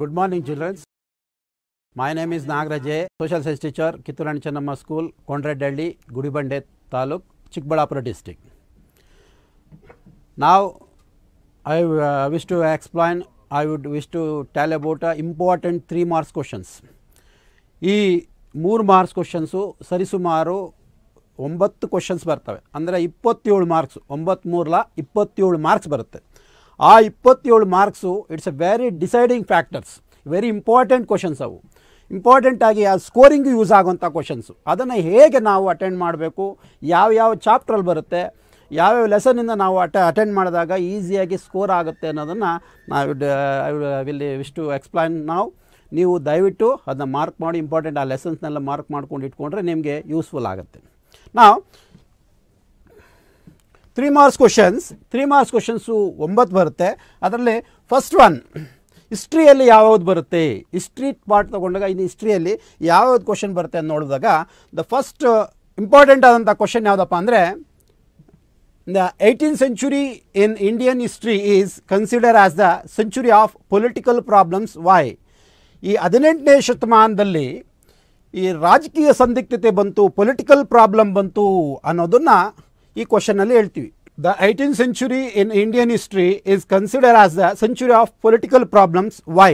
Good morning, children. My name is Nagaraj social science teacher, Kitturan Channamma School, Conrad Delhi, Gudibande Taluk, Chikballapura district. Now, I uh, wish to explain, I would wish to tell about uh, important three marks questions. ಈ questions, marks questions ಸರಿಸುಮಾರು ಒಂಬತ್ತು questions ಬರ್ತವೆ ಅಂದರೆ marks, marks ಒಂಬತ್ತ್ಮೂರಲ 27 marks. ಬರುತ್ತೆ ಆ ಇಪ್ಪತ್ತೇಳು marks it's a very deciding factors very important questions ಅವು ಇಂಪಾರ್ಟೆಂಟಾಗಿ ಆ ಸ್ಕೋರಿಂಗು ಯೂಸ್ ಆಗೋಂಥ ಕ್ವಶನ್ಸು ಅದನ್ನು ಹೇಗೆ ನಾವು ಅಟೆಂಡ್ ಮಾಡಬೇಕು ಯಾವ ಯಾವ ಚಾಪ್ಟ್ರಲ್ಲಿ ಬರುತ್ತೆ ಯಾವ್ಯಾವ ಲೆಸನಿಂದ ನಾವು ಅಟ ಅಟೆಂಡ್ ಮಾಡಿದಾಗ ಈಸಿಯಾಗಿ ಸ್ಕೋರ್ ಆಗುತ್ತೆ ಅನ್ನೋದನ್ನು ನಾವು ಇಲ್ಲಿ ಇಷ್ಟು ಎಕ್ಸ್ಪ್ಲೈನ್ ನಾವು ನೀವು ದಯವಿಟ್ಟು ಅದನ್ನ ಮಾರ್ಕ್ ಮಾಡಿ ಇಂಪಾರ್ಟೆಂಟ್ ಆ ಲೆಸನ್ಸ್ನೆಲ್ಲ ಮಾರ್ಕ್ ಮಾಡ್ಕೊಂಡು ಇಟ್ಕೊಂಡ್ರೆ ನಿಮಗೆ ಯೂಸ್ಫುಲ್ ಆಗುತ್ತೆ ನಾವು three marks questions three marks questions ಒಂಬತ್ತು ಬರುತ್ತೆ ಅದರಲ್ಲಿ ಫಸ್ಟ್ ಒನ್ ಹಿಸ್ಟ್ರಿಯಲ್ಲಿ ಯಾವ್ದು ಬರುತ್ತೆ ಹಿಸ್ಟ್ರಿ ಪಾರ್ಟ್ ತೊಗೊಂಡಾಗ ಇನ್ನು ಹಿಸ್ಟ್ರಿಯಲ್ಲಿ ಯಾವ್ಯಾವ್ದು ಕ್ವಶನ್ ಬರುತ್ತೆ ಅಂತ ನೋಡಿದಾಗ ದ ಫಸ್ಟ್ ಇಂಪಾರ್ಟೆಂಟ್ ಆದಂಥ ಕ್ವಶನ್ ಯಾವುದಪ್ಪ ಅಂದರೆ the eighteen century in Indian history is consider as the century of political problems why ಈ ಹದಿನೆಂಟನೇ ಶತಮಾನದಲ್ಲಿ ಈ ರಾಜಕೀಯ ಸಂದಿಗ್ಧತೆ ಬಂತು ಪೊಲಿಟಿಕಲ್ ಪ್ರಾಬ್ಲಮ್ ಬಂತು ಅನ್ನೋದನ್ನು ಈ ಕ್ವಶನಲ್ಲಿ ಹೇಳ್ತೀವಿ the eighteen century in Indian history is consider as the century of political problems why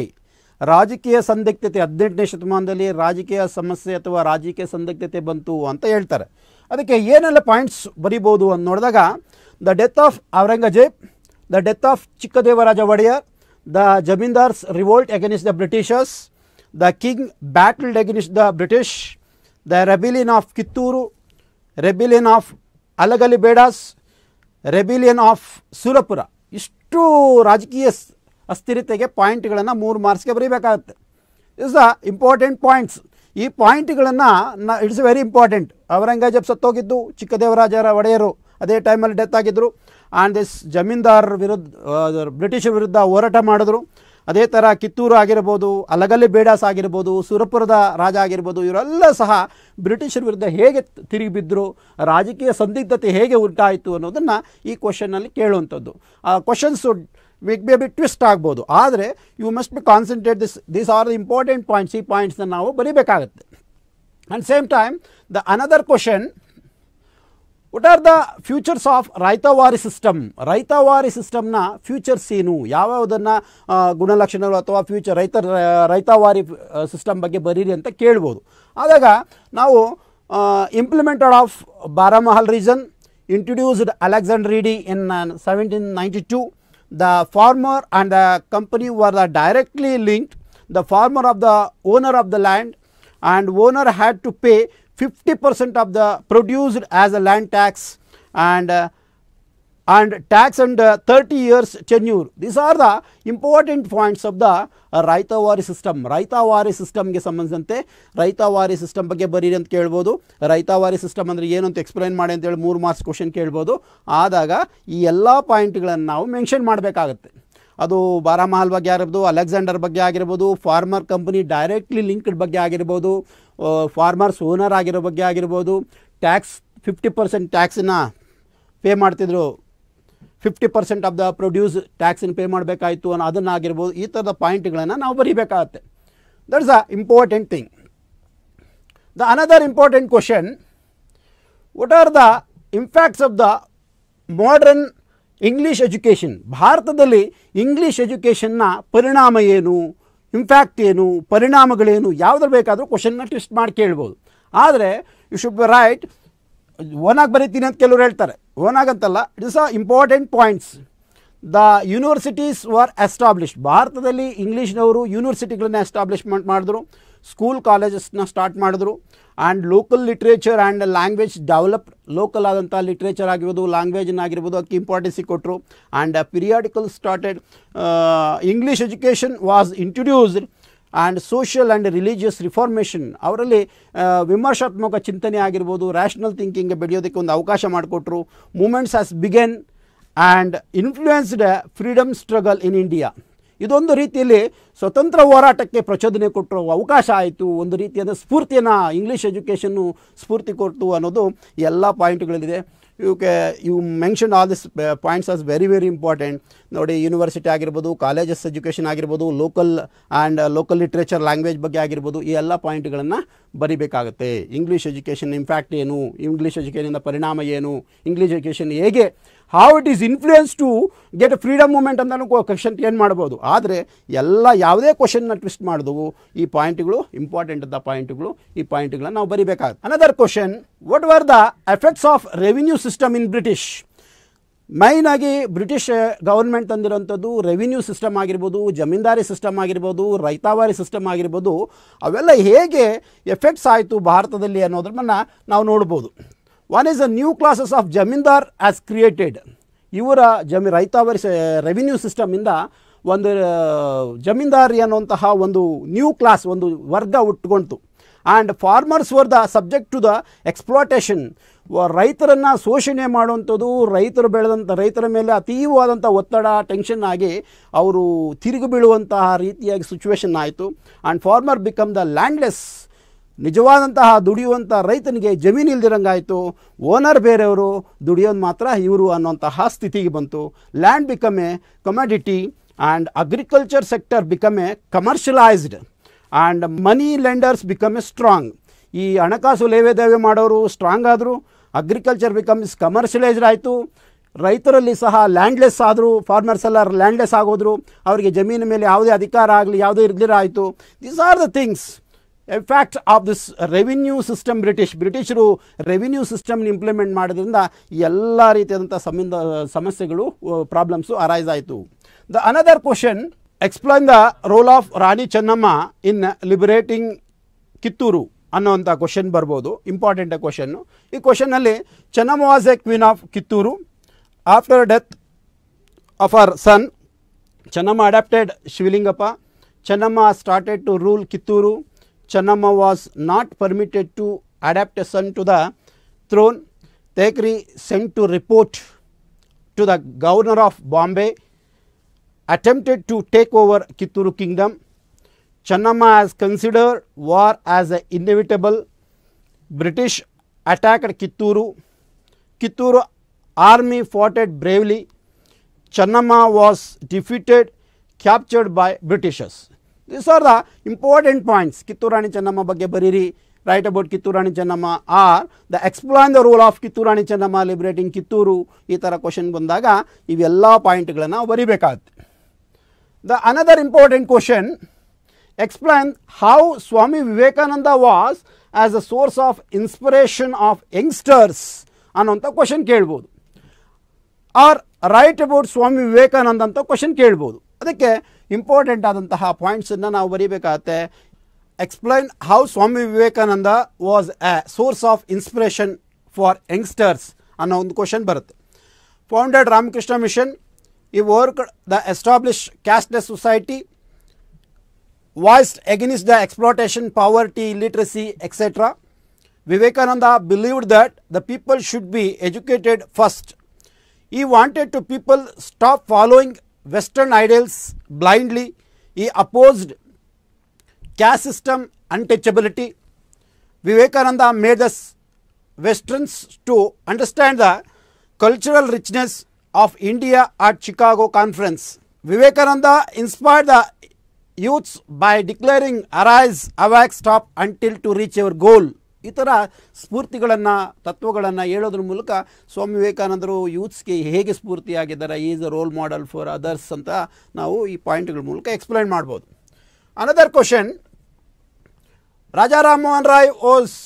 ರಾಜಕೀಯ ಸಂದಿಗ್ಧತೆ ಹದಿನೆಂಟನೇ ಶತಮಾನದಲ್ಲಿ ರಾಜಕೀಯ ಸಮಸ್ಯೆ ಅಥವಾ ರಾಜಕೀಯ ಸಂದಿಗ್ಧತೆ ಬಂತು ಅಂತ ಹೇಳ್ತಾರೆ ಅದಕ್ಕೆ ಏನೆಲ್ಲ ಪಾಯಿಂಟ್ಸ್ ಬರೀಬೋದು ಅಂತ ನೋಡಿದಾಗ the death of Aurangzeb the death of Chikkadevaraja Wodeyar the zamindars revolt against the Britishers the king battled against the British the rebellion of Kittur rebellion of Halagali Bedas rebellion of Surapura ಇಷ್ಟು ರಾಜಕೀಯ ಅಸ್ಥಿರತೆಗೆ ಪಾಯಿಂಟ್ಗಳನ್ನು ಮೂರು ಮಾರ್ಕ್ಸ್ಗೆ ಬರೀಬೇಕಾಗುತ್ತೆ ಇಸ್ ದ ಇಂಪಾರ್ಟೆಂಟ್ ಪಾಯಿಂಟ್ಸ್ ಈ ಪಾಯಿಂಟ್ಗಳನ್ನು ನ ಇಟ್ಸ್ ವೆರಿ ಇಂಪಾರ್ಟೆಂಟ್ ಔರಂಗಜೇಬ್ ಸತ್ತೋಗಿದ್ದು ಚಿಕ್ಕದೇವರಾಜರ ಒಡೆಯರು ಅದೇ ಟೈಮಲ್ಲಿ ಡೆತ್ ಆಗಿದ್ದರು ಆ್ಯಂಡ್ ದಿಸ್ ಜಮೀನ್ದಾರ್ ವಿರುದ್ಧ ಬ್ರಿಟಿಷ್ ವಿರುದ್ಧ ಹೋರಾಟ ಮಾಡಿದ್ರು ಅದೇ ಥರ ಕಿತ್ತೂರು ಆಗಿರ್ಬೋದು ಅಲಗಲ್ಲಿ ಬೇಡಾಸ್ ಆಗಿರ್ಬೋದು ಸುರಪುರದ ರಾಜ ಆಗಿರ್ಬೋದು ಇವರೆಲ್ಲ ಸಹ ಬ್ರಿಟಿಷರ ವಿರುದ್ಧ ಹೇಗೆ ತಿರುಗಿ ಬಿದ್ದರು ರಾಜಕೀಯ ಸಂದಿಗ್ಧತೆ ಹೇಗೆ ಉಂಟಾಯಿತು ಅನ್ನೋದನ್ನು ಈ ಕ್ವಶನಲ್ಲಿ ಕೇಳುವಂಥದ್ದು ಆ questions will be be twist ಆಗ್ಬೋದು ಆದರೆ you must be concentrate this these are the important points ಈ ಪಾಯಿಂಟ್ಸ್ನ ನಾವು ಬರೀಬೇಕಾಗತ್ತೆ and same time the another question what are the futures of Ryotwari system Ryotwari ಸಿಸ್ಟಮ್ನ ಫ್ಯೂಚರ್ಸ್ ಏನು ಯಾವ್ಯಾವುದನ್ನು ಗುಣಲಕ್ಷಣಗಳು ಅಥವಾ ಫ್ಯೂಚರ್ ರೈತ ರೈತವಾರಿ ಸಿಸ್ಟಮ್ ಬಗ್ಗೆ ಬರೀರಿ ಅಂತ ಕೇಳ್ಬೋದು ಆದಾಗ ನಾವು implemented of Baramahal region introduced Alexander Read in seventeen ninety two the farmer and the company were the directly linked the farmer of the owner of the land and owner had to pay 50 percent of the produced as a land tax and uh, and tax and uh, 30 years tenure. These are the important points of the uh, Ryotwari system Ryotwari ಸಿಸ್ಟಮ್ಗೆ ಸಂಬಂಧಿಸಿದಂತೆ ರೈತವಾರಿ system ಬಗ್ಗೆ ಬರೀರಿ ಅಂತ ಕೇಳ್ಬೋದು ರೈತವಾರಿ system ಅಂದರೆ ಏನು ಅಂತ explain ಮಾಡಿ ಅಂತೇಳಿ ಮೂರು ಮಾರ್ಕ್ಸ್ ಕ್ವಶನ್ ಕೇಳ್ಬೋದು ಆದಾಗ ಈ ಎಲ್ಲ ಪಾಯಿಂಟ್ಗಳನ್ನು ನಾವು ಮೆನ್ಷನ್ ಮಾಡಬೇಕಾಗತ್ತೆ ಅದು ಬಾರಾಮಹಲ್ ಬಗ್ಗೆ ಆಗಿರ್ಬೋದು ಅಲೆಕ್ಸಾಂಡರ್ ಬಗ್ಗೆ ಆಗಿರ್ಬೋದು ಫಾರ್ಮರ್ ಕಂಪನಿ ಡೈರೆಕ್ಟ್ಲಿ ಲಿಂಕ್ಡ್ ಬಗ್ಗೆ ಆಗಿರ್ಬೋದು ಫಾರ್ಮರ್ಸ್ ಓನರ್ ಆಗಿರೋ ಬಗ್ಗೆ ಆಗಿರ್ಬೋದು ಟ್ಯಾಕ್ಸ್ ಫಿಫ್ಟಿ ಪರ್ಸೆಂಟ್ ಟ್ಯಾಕ್ಸನ್ನ ಪೇ ಮಾಡ್ತಿದ್ರು fifty percent of the produce ಟ್ಯಾಕ್ಸನ್ನು ಪೇ ಮಾಡಬೇಕಾಯಿತು ಅನ್ನೋ ಅದನ್ನು ಆಗಿರ್ಬೋದು ಈ ಥರದ ಪಾಯಿಂಟ್ಗಳನ್ನು ನಾವು ಬರೀಬೇಕಾಗತ್ತೆ that's a important thing the another important question what are the impacts of the modern English education ಭಾರತದಲ್ಲಿ ಇಂಗ್ಲೀಷ್ ಎಜುಕೇಷನ್ನ ಪರಿಣಾಮ ಏನು ಇಂಪ್ಯಾಕ್ಟ್ ಏನು ಪರಿಣಾಮಗಳೇನು ಯಾವುದ್ರ ಬೇಕಾದರೂ ಕ್ವಶನ್ನ ಟ್ವಿಸ್ಟ್ ಮಾಡಿ ಕೇಳ್ಬೋದು ಆದರೆ ಯು ಶುಡ್ ಬಿ ರೈಟ್ ಓನಾಗಿ ಬರೀತೀನಿ ಅಂತ ಕೆಲವರು ಹೇಳ್ತಾರೆ ಓನಾಗಂತಲ್ಲ is a important points the universities were established ಭಾರತದಲ್ಲಿ ಇಂಗ್ಲೀಷ್ನವರು ಯೂನಿವರ್ಸಿಟಿಗಳನ್ನ ಎಸ್ಟಾಬ್ಲಿಷ್ಮೆಂಟ್ ಮಾಡಿದ್ರು ಸ್ಕೂಲ್ ಕಾಲೇಜಸ್ನ ಸ್ಟಾರ್ಟ್ ಮಾಡಿದ್ರು and local literature and language develop local ಆದಂಥ ಲಿಟ್ರೇಚರ್ ಆಗಿರ್ಬೋದು ಲ್ಯಾಂಗ್ವೇಜ್ನಾಗಿರ್ಬೋದು ಅದಕ್ಕೆ ಇಂಪಾರ್ಟೆನ್ಸಿ ಕೊಟ್ಟರು and periodical started English education was introduced and social and religious reformation ಅವರಲ್ಲಿ uh, ವಿಮರ್ಶಾತ್ಮಕ ಚಿಂತನೆ ಆಗಿರ್ಬೋದು ರ್ಯಾಷನಲ್ ಥಿಂಕಿಂಗ್ ಬೆಳೆಯೋದಕ್ಕೆ ಒಂದು ಅವಕಾಶ ಮಾಡಿಕೊಟ್ರು movements as begin and influenced freedom struggle in India ಇದೊಂದು ರೀತಿಯಲ್ಲಿ ಸ್ವತಂತ್ರ ಹೋರಾಟಕ್ಕೆ ಪ್ರಚೋದನೆ ಕೊಟ್ಟರು ಅವಕಾಶ ಆಯಿತು ಒಂದು ರೀತಿಯಾದ ಸ್ಫೂರ್ತಿಯನ್ನು ಇಂಗ್ಲೀಷ್ ಎಜುಕೇಷನ್ನು ಸ್ಫೂರ್ತಿ ಕೊಟ್ಟು ಅನ್ನೋದು ಎಲ್ಲ ಪಾಯಿಂಟ್ಗಳಲ್ಲಿದೆ ಯು ಕೆ you mention all this points as very very important ನೋಡಿ ಯೂನಿವರ್ಸಿಟಿ ಆಗಿರ್ಬೋದು ಕಾಲೇಜಸ್ ಎಜುಕೇಷನ್ ಆಗಿರ್ಬೋದು local and local literature language ಬಗ್ಗೆ ಆಗಿರ್ಬೋದು ಈ ಎಲ್ಲ ಪಾಯಿಂಟ್ಗಳನ್ನು ಬರಿಬೇಕಾಗುತ್ತೆ ಇಂಗ್ಲೀಷ್ ಎಜುಕೇಷನ್ ಇಂಪ್ಯಾಕ್ಟ್ ಏನು ಇಂಗ್ಲೀಷ್ ಎಜುಕೇಷನಿಂದ ಪರಿಣಾಮ ಏನು ಇಂಗ್ಲೀಷ್ ಎಜುಕೇಷನ್ ಹೇಗೆ how it is influence to get freedom movement ಅಂತಲೂ ಕ್ವೆಶನ್ ಏನು ಮಾಡ್ಬೋದು ಆದರೆ ಎಲ್ಲ ಯಾವುದೇ ಕ್ವಶನ್ನ ಟ್ವಿಸ್ಟ್ ಮಾಡಿದವು ಈ ಪಾಯಿಂಟ್ಗಳು ಇಂಪಾರ್ಟೆಂಟ್ ಅಂತ ಪಾಯಿಂಟ್ಗಳು ಈ ಪಾಯಿಂಟ್ಗಳನ್ನ ನಾವು ಬರಿಬೇಕಾಗುತ್ತೆ another question what were the effects of revenue system in British main ಆಗಿ ಬ್ರಿಟಿಷ್ ಗೌರ್ಮೆಂಟ್ ತಂದಿರೋಂಥದ್ದು ರೆವಿನ್ಯೂ ಸಿಸ್ಟಮ್ ಆಗಿರ್ಬೋದು ಜಮೀನ್ದಾರಿ ಸಿಸ್ಟಮ್ ಆಗಿರ್ಬೋದು ರೈತಾವಾರಿ ಸಿಸ್ಟಮ್ ಆಗಿರ್ಬೋದು ಅವೆಲ್ಲ ಹೇಗೆ ಎಫೆಕ್ಟ್ಸ್ ಆಯಿತು ಭಾರತದಲ್ಲಿ ಅನ್ನೋದ್ರನ್ನ ನಾವು ನೋಡ್ಬೋದು one is the new classes of zamindar as created ಇವರ ಜಮಿ ರೈತಾವರಿ ರೆವಿನ್ಯೂ ಸಿಸ್ಟಮಿಂದ ಒಂದು ಜಮೀನ್ದಾರಿ ಅನ್ನುವಂತಹ ಒಂದು ನ್ಯೂ ಕ್ಲಾಸ್ ಒಂದು ವರ್ಗ ಹುಟ್ಕೊಂತು and farmers were the subject to the exploitation ರೈತರನ್ನು ಶೋಷಣೆ ಮಾಡುವಂಥದ್ದು ರೈತರು ಬೆಳೆದಂಥ ರೈತರ ಮೇಲೆ ಅತೀವವಾದಂಥ ಒತ್ತಡ ಟೆನ್ಷನ್ ಆಗಿ ಅವರು ತಿರುಗಿ ಬೀಳುವಂತಹ ರೀತಿಯಾಗಿ ಸಿಚುವೇಶನ್ ಆಯಿತು and farmer become the landless ನಿಜವಾದಂತಹ ದುಡಿಯುವಂಥ ರೈತನಿಗೆ ಜಮೀನು ಇಲ್ದಿರಂಗಾಯಿತು ಓನರ್ ಬೇರೆಯವರು ದುಡಿಯೋದು ಮಾತ್ರ ಇವರು ಅನ್ನೋಂತಹ ಸ್ಥಿತಿಗೆ ಬಂತು land become a commodity and agriculture sector become a commercialised and money lenders become a strong ಈ ಹಣಕಾಸು ಲೇವೇದೇವೆ ಮಾಡೋರು ಸ್ಟ್ರಾಂಗ್ ಆದರು ಅಗ್ರಿಕಲ್ಚರ್ ಬಿಕಮ್ಸ್ ಕಮರ್ಷಿಯಲೈಸ್ಡ್ ಆಯಿತು ರೈತರಲ್ಲಿ ಸಹ ಲ್ಯಾಂಡ್ಲೆಸ್ ಆದರೂ ಫಾರ್ಮರ್ಸ್ ಎಲ್ಲ ಲ್ಯಾಂಡ್ಲೆಸ್ ಆಗೋದ್ರು ಅವರಿಗೆ ಜಮೀನು ಮೇಲೆ ಯಾವುದೇ ಅಧಿಕಾರ ಆಗಲಿ ಯಾವುದೇ ಇರ್ಲಿರ ಆಯಿತು these are the things fact of this revenue system British ಬ್ರಿಟಿಷರು ರೆವಿನ್ಯೂ ಸಿಸ್ಟಮ್ನ ಇಂಪ್ಲಿಮೆಂಟ್ ಮಾಡೋದ್ರಿಂದ ಎಲ್ಲ ರೀತಿಯಾದಂಥ ಸಂಬಂಧ ಸಮಸ್ಯೆಗಳು ಪ್ರಾಬ್ಲಮ್ಸು ಅರೈಸ್ ಆಯಿತು the another question explain the role of Rani Chennamma in liberating Kittur ಅನ್ನೋವಂಥ ಕ್ವಶನ್ ಬರ್ಬೋದು ಇಂಪಾರ್ಟೆಂಟ್ ಕ್ವಶನ್ನು ಈ ಕ್ವಶನಲ್ಲಿ Chennamma was a queen of Kittur after death of our son Chennamma adopted Shivalingappa Chennamma started to rule Kittur Channama was not permitted to adapt a son to the throne. Thackeray sent to report to the governor of Bombay, attempted to take over Kittur kingdom. Channama has considered war as inevitable. British attacked Kitturu. Kitturu army fought it bravely. Channama was defeated, captured by Britishers. This are the important points Kittur Rani Chennamma ಬಗ್ಗೆ ಬರೀರಿ write about Kittur Rani Chennamma or the explain the role of Kittur Rani Chennamma liberating Kittur ಈ ಥರ question ಬಂದಾಗ ಇವೆಲ್ಲ ಪಾಯಿಂಟ್ಗಳನ್ನು ಬರಿಬೇಕಾಗುತ್ತೆ the another important question explain how Swami Vivekananda was as a source of inspiration of youngsters ಅನ್ನೋಂಥ question ಕೇಳ್ಬೋದು or write about Swami Vivekananda ಅಂತ ಕ್ವಶನ್ ಕೇಳ್ಬೋದು ಅದಕ್ಕೆ इंपारटेंट पॉइंट्स ना बरी explain how Swami Vivekananda was a source of inspiration for youngsters अवशन बरत founded Ramakrishna Mission he work the establish caste society voice against the exploitation poverty illiteracy etcetera Vivekananda believe that the people should be educated first he wanted to people stop following western ideals blindly he opposed caste system untouchability Vivekananda made us westerns to understand the cultural richness of India at Chicago conference Vivekananda inspire the youths by declaring arise awake stop until to reach your goal ಇತರ ಸ್ಫೂರ್ತಿಗಳನ್ನು ತತ್ವಗಳನ್ನು ಹೇಳೋದ್ರ ಮೂಲಕ ಸ್ವಾಮಿ ವಿವೇಕಾನಂದರು ಯೂತ್ಸ್ಗೆ ಹೇಗೆ ಸ್ಫೂರ್ತಿಯಾಗಿದ್ದಾರೆ is a role model for others ಅಂತ ನಾವು ಈ ಪಾಯಿಂಟ್ಗಳ ಮೂಲಕ ಎಕ್ಸ್ಪ್ಲೈನ್ ಮಾಡ್ಬೋದು another question Raja Mohan Roy was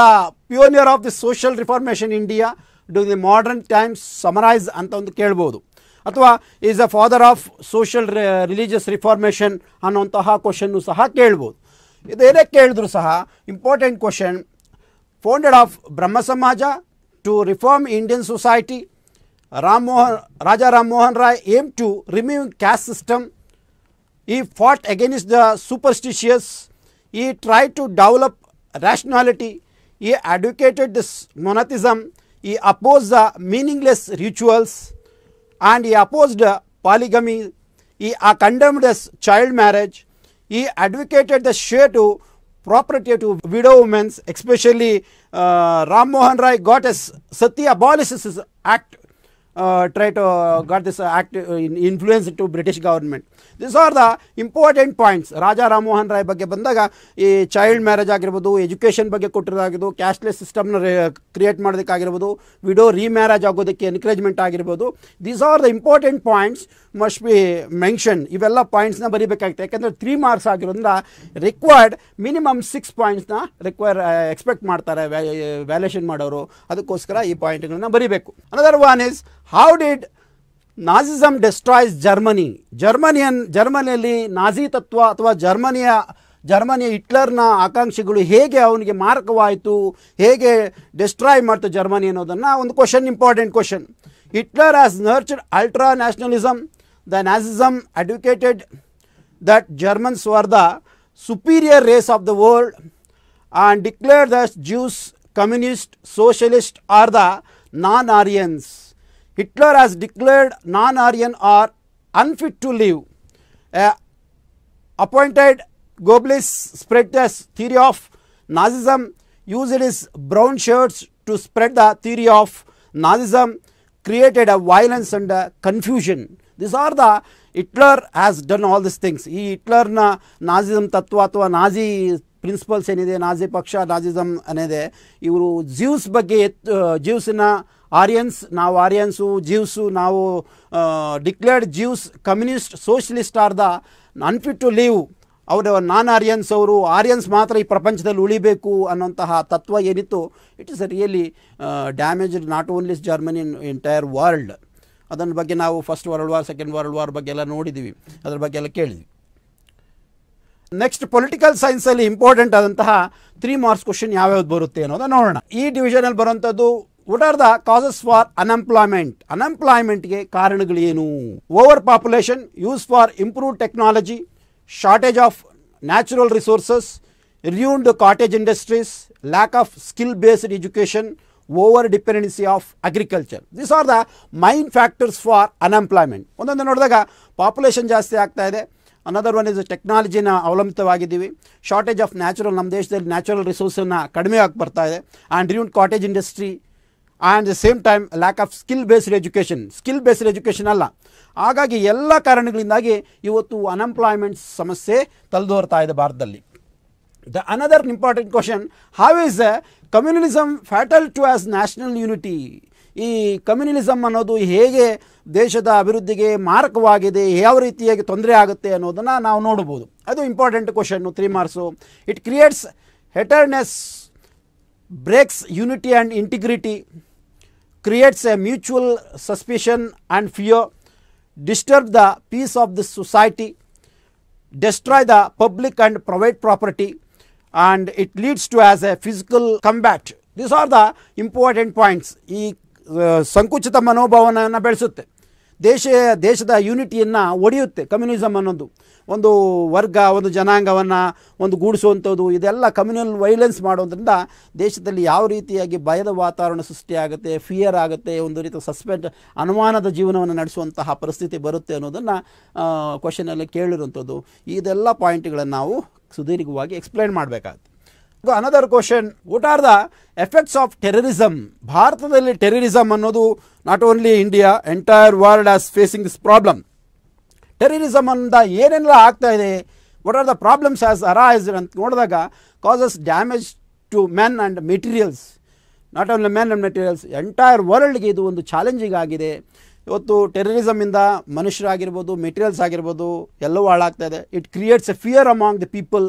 the pioneer of the social reformation India do the modern times summarise ಅಂತ ಒಂದು ಕೇಳ್ಬೋದು ಅಥವಾ is a father of social religious reformation ಅನ್ನೋಂತಹ ಕ್ವಶನ್ನು ಸಹ ಕೇಳ್ಬೋದು ಇದು ಏನಕ್ಕೆ ಹೇಳಿದ್ರು ಸಹ important question founded of Brahma Samaj to reform Indian society Ram Mohan Raja Ram Mohan Roy aim to remove caste system he fought against the superstitious he try to develop rationality. He advocated this monotheism. He opposed the meaningless rituals and he opposed polygamy. He condemned as child marriage. he advocated the share to property to widow women, especially uh, Ram Mohan Rai got a Sati abolishes act try to got this got in uh, to British government these are the important points Raja Rammohan Roy ಬಗ್ಗೆ ಬಂದಾಗ ಈ child marriage ಆಗಿರ್ಬೋದು education ಬಗ್ಗೆ ಕೊಟ್ಟಿರೋದಾಗಿದ್ದು casteless ಸಿಸ್ಟಮ್ನ create ಮಾಡೋದಕ್ಕಾಗಿರ್ಬೋದು widow remarriage ಆಗೋದಕ್ಕೆ encouragement ಆಗಿರ್ಬೋದು these are the important points must be mention ಇವೆಲ್ಲ ಪಾಯಿಂಟ್ಸ್ನ ಬರೀಬೇಕಾಗುತ್ತೆ ಯಾಕೆಂದರೆ ತ್ರೀ ಮಾರ್ಕ್ಸ್ ಆಗಿರೋದ್ರಿಂದ ರಿಕ್ವೈರ್ಡ್ ಮಿನಿಮಮ್ ಸಿಕ್ಸ್ ಪಾಯಿಂಟ್ಸ್ನ ರಿಕ್ವೈರ್ ಎಕ್ಸ್ಪೆಕ್ಟ್ ಮಾಡ್ತಾರೆ ವ್ಯಾಲೇಷನ್ uh, ಮಾಡೋರು ಅದಕ್ಕೋಸ್ಕರ ಈ ಪಾಯಿಂಟ್ಗಳನ್ನ ಬರೀಬೇಕು another one is how did Nazism destroys Germany ಜರ್ಮನಿಯನ್ ಜರ್ಮನಿಯಲ್ಲಿ ನಾಜಿ ತತ್ವ ಅಥವಾ ಜರ್ಮನಿಯ ಜರ್ಮನಿಯ ಹಿಟ್ಲರ್ನ ಆಕಾಂಕ್ಷಿಗಳು ಹೇಗೆ ಅವನಿಗೆ ಮಾರಕವಾಯಿತು ಹೇಗೆ ಡೆಸ್ಟ್ರಾಯ್ ಮಾಡ್ತು ಜರ್ಮನಿ ಅನ್ನೋದನ್ನು ಒಂದು question important question Hitler has nurtured ultra nationalism the Nazism advocated that Germans were the superior race of the world and declare the Jews communist socialist are the non Aryans Hitler has declared non-Aryan are unfit to live. Uh, appointed Goebbels spread this theory of Nazism, used his brown shirts to spread the theory of Nazism, created a violence and a confusion. These are the Hitler has done all these things. He Hitler na Nazism tatwa ಅಥವಾ Nazi principles ಏನಿದೆ Nazi ಪಕ್ಷ Nazism ಅನ್ನಿದೆ ಇವರು juice ಬಗ್ಗೆ ಎತ್ತು ಜ್ಯೂಸಿನ Aryans ನಾವು Aryans Jews ನಾವು declared Jews communist socialist are the unfit to live ಅವರ non Aryans ಅವರು ಆರ್ಯನ್ಸ್ ಮಾತ್ರ ಈ ಪ್ರಪಂಚದಲ್ಲಿ ಉಳಿಬೇಕು ಅನ್ನೋಂತಹ ತತ್ವ ಏನಿತ್ತು it is a really damaged not only Germany in entire world ಅದನ್ನ ಬಗ್ಗೆ ನಾವು first world war second world war ಬಗ್ಗೆ ಎಲ್ಲ ನೋಡಿದ್ವಿ ಅದ್ರ ಬಗ್ಗೆ ಎಲ್ಲ ಕೇಳಿದ್ವಿ ನೆಕ್ಸ್ಟ್ ಪೊಲಿಟಿಕಲ್ ಸೈನ್ಸಲ್ಲಿ ಇಂಪಾರ್ಟೆಂಟ್ ಆದಂತಹ ತ್ರೀ ಮಾರ್ಕ್ಸ್ ಕ್ವಶನ್ ಯಾವ್ಯಾವ್ದು ಬರುತ್ತೆ ಅನ್ನೋದನ್ನ ನೋಡೋಣ ಈ ಡಿವಿಷನಲ್ಲಿ ಬರುವಂಥದ್ದು what are the causes for unemployment ಅನ್ಎಂಪ್ಲಾಯ್ಮೆಂಟ್ಗೆ ಕಾರಣಗಳೇನು over population use for improve technology shortage of natural resources ruined cottage industries lack of skill based education over dependency of agriculture this are the main factors for unemployment ಒಂದೊಂದು ನೋಡಿದಾಗ population ಜಾಸ್ತಿ ಆಗ್ತಾ ಇದೆ another one is ಟೆಕ್ನಾಲಜಿನ ಅವಲಂಬಿತವಾಗಿದ್ದೀವಿ shortage of natural ನಮ್ಮ ದೇಶದಲ್ಲಿ natural ರಿಸೋರ್ಸನ್ನು ಕಡಿಮೆ ಆಗಿ ಬರ್ತಾ ಇದೆ and ruin cottage industry and the same time lack of skill based education skill based education ಅಲ್ಲ ಹಾಗಾಗಿ ಎಲ್ಲ ಕಾರಣಗಳಿಂದಾಗಿ ಇವತ್ತು ಅನ್ಎಂಪ್ಲಾಯ್ಮೆಂಟ್ ಸಮಸ್ಯೆ ತಲೆದೋರ್ತಾ ಇದೆ ಭಾರತದಲ್ಲಿ the another important question how is a communalism fatal to us national unity ಈ ಕಮ್ಯುನಲಿಸಮ್ ಅನ್ನೋದು ಹೇಗೆ ದೇಶದ ಅಭಿವೃದ್ಧಿಗೆ ಮಾರಕವಾಗಿದೆ ಯಾವ ರೀತಿಯಾಗಿ ತೊಂದರೆ ಆಗುತ್ತೆ ಅನ್ನೋದನ್ನು ನಾವು ನೋಡ್ಬೋದು ಅದು important question three marks it creates hatredness breaks unity and integrity creates a mutual suspicion and fear, disturb the peace of the society, destroy the public and private property and it leads to as a physical combat. These are the important points. ಈ uh, ಸಂಕುಚಿತ ಮನೋಭಾವನೆಯನ್ನು ದೇಶ ದೇಶದ ಯೂನಿಟಿಯನ್ನು ಒಡೆಯುತ್ತೆ communism ಅನ್ನೋದು ಒಂದು ವರ್ಗ ಒಂದು ಜನಾಂಗವನ್ನು ಒಂದು ಗೂಡಿಸುವಂಥದ್ದು ಇದೆಲ್ಲ ಕಮ್ಯುನಲ್ ವೈಲೆನ್ಸ್ ಮಾಡೋದ್ರಿಂದ ದೇಶದಲ್ಲಿ ಯಾವ ರೀತಿಯಾಗಿ ಭಯದ ವಾತಾವರಣ ಸೃಷ್ಟಿಯಾಗುತ್ತೆ ಫಿಯರ್ ಆಗುತ್ತೆ ಒಂದು ರೀತಿಯ ಸಸ್ಪೆಂಡ್ ಅನುಮಾನದ ಜೀವನವನ್ನು ನಡೆಸುವಂತಹ ಪರಿಸ್ಥಿತಿ ಬರುತ್ತೆ ಅನ್ನೋದನ್ನು ಕ್ವಶನಲ್ಲಿ ಕೇಳಿರುವಂಥದ್ದು ಇದೆಲ್ಲ ಪಾಯಿಂಟ್ಗಳನ್ನು ನಾವು ಸುದೀರ್ಘವಾಗಿ ಎಕ್ಸ್ಪ್ಲೈನ್ ಮಾಡಬೇಕಾಗುತ್ತೆ another question what are the effects of terrorism ಭಾರತದಲ್ಲಿ ಟೆರರಿಸಮ್ ಅನ್ನೋದು not only India entire world as facing this problem terrorism ಅಂತ ಏನೆಲ್ಲ ಆಗ್ತಾ ಇದೆ what are the problems as arise ಅಂತ ನೋಡಿದಾಗ causes damage to men and materials not only men and materials entire ವರ್ಲ್ಡ್ಗೆ ಇದು ಒಂದು ಚಾಲೆಂಜಿಂಗ್ ಆಗಿದೆ ಇವತ್ತು ಟೆರರಿಸಮಿಂದ ಮನುಷ್ಯರಾಗಿರ್ಬೋದು ಮೆಟೀರಿಯಲ್ಸ್ ಆಗಿರ್ಬೋದು ಎಲ್ಲವೂ ಹಾಳಾಗ್ತಾ ಇದೆ it creates a fear among the people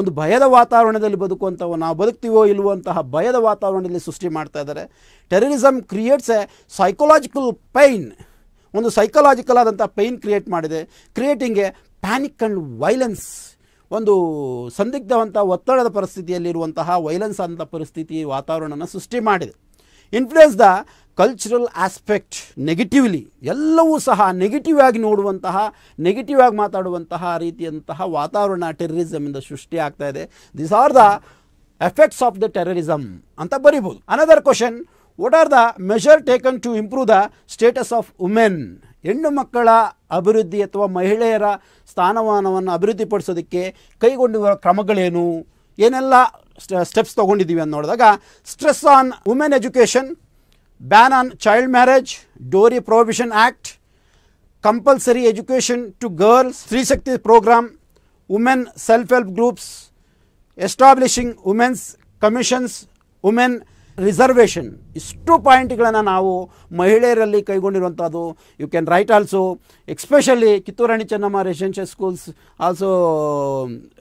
ಒಂದು ಭಯದ ವಾತಾವರಣದಲ್ಲಿ ಬದುಕುವಂಥವು ನಾವು ಬದುಕ್ತೀವೋ ಇಲ್ವೋ ಭಯದ ವಾತಾವರಣದಲ್ಲಿ ಸೃಷ್ಟಿ ಮಾಡ್ತಾ ಇದ್ದಾರೆ terrorism creates a psychological pain ಒಂದು ಸೈಕಲಾಜಿಕಲ್ ಆದಂಥ ಪೈನ್ ಕ್ರಿಯೇಟ್ ಮಾಡಿದೆ creating a panic and violence ಒಂದು ಸಂದಿಗ್ಧವಂಥ ಒತ್ತಡದ ಪರಿಸ್ಥಿತಿಯಲ್ಲಿರುವಂತಹ ವೈಲೆನ್ಸ್ ಆದಂಥ ಪರಿಸ್ಥಿತಿ ವಾತಾವರಣನ ಸೃಷ್ಟಿ ಮಾಡಿದೆ influence the cultural aspect negatively ಎಲ್ಲವೂ ಸಹ ನೆಗೆಟಿವ್ ಆಗಿ ನೋಡುವಂತಹ ನೆಗೆಟಿವ್ ಆಗಿ ಮಾತಾಡುವಂತಹ ರೀತಿಯಂತಹ ವಾತಾವರಣ ಇಂದ ಸೃಷ್ಟಿ ಆಗ್ತಾ ಇದೆ this are the effects of the terrorism ಅಂತ ಬರಿಬೋದು another question what are the measure taken to improve the status of women ಹೆಣ್ಣು ಮಕ್ಕಳ ಅಭಿವೃದ್ಧಿ ಅಥವಾ ಮಹಿಳೆಯರ ಸ್ಥಾನಮಾನವನ್ನು ಅಭಿವೃದ್ಧಿಪಡಿಸೋದಕ್ಕೆ ಕೈಗೊಂಡಿರುವ ಕ್ರಮಗಳೇನು ಏನೆಲ್ಲ ಸ್ಟೆಪ್ಸ್ ತೊಗೊಂಡಿದ್ದೀವಿ ಅಂತ ನೋಡಿದಾಗ stress on women education ban on child marriage dowry Prohibition act compulsory education to girls Stree Shakti programme program, self help groups establishing women's commissions women reservation ಇಷ್ಟು ಪಾಯಿಂಟ್ಗಳನ್ನು ನಾವು ಮಹಿಳೆಯರಲ್ಲಿ ಕೈಗೊಂಡಿರುವಂಥದ್ದು you can write also especially Kittur Rani Chennamma residential schools also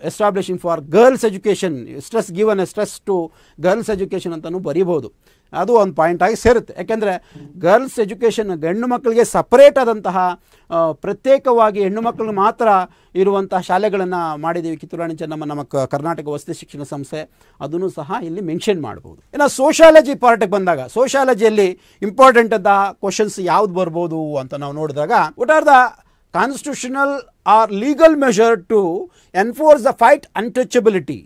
establishing for girls education stress given a stress to girls education ಅಂತಲೂ ಬರೀಬೋದು ಅದು ಒಂದು point ಆಗಿ ಸೇರುತ್ತೆ ಯಾಕೆಂದರೆ ಗರ್ಲ್ಸ್ ಎಜುಕೇಷನ್ ಹೆಣ್ಣು ಮಕ್ಕಳಿಗೆ ಸಪ್ರೇಟ್ ಆದಂತಹ ಪ್ರತ್ಯೇಕವಾಗಿ ಹೆಣ್ಣು ಮಕ್ಕಳಿಗೆ ಮಾತ್ರ ಇರುವಂತಹ ಶಾಲೆಗಳನ್ನು ಮಾಡಿದ್ದೀವಿ ಕಿತ್ತೂರಾಣಿ ಚೆನ್ನಮ್ಮ ನಮ್ಮ ಕರ್ನಾಟಕ ವಸತಿ ಶಿಕ್ಷಣ ಸಂಸ್ಥೆ ಅದನ್ನು ಸಹ ಇಲ್ಲಿ ಮೆನ್ಷನ್ ಮಾಡ್ಬೋದು ಇನ್ನು ಸೋಷಾಲಜಿ ಪಾರ್ಟಿಗೆ ಬಂದಾಗ ಸೋಷಾಲಜಿಯಲ್ಲಿ ಇಂಪಾರ್ಟೆಂಟ್ ಅಂತ ಕ್ವಶನ್ಸ್ ಯಾವ್ದು ಬರ್ಬೋದು ಅಂತ ನಾವು ನೋಡಿದಾಗ what are the constitutional or legal measure to enforce the fight untouchability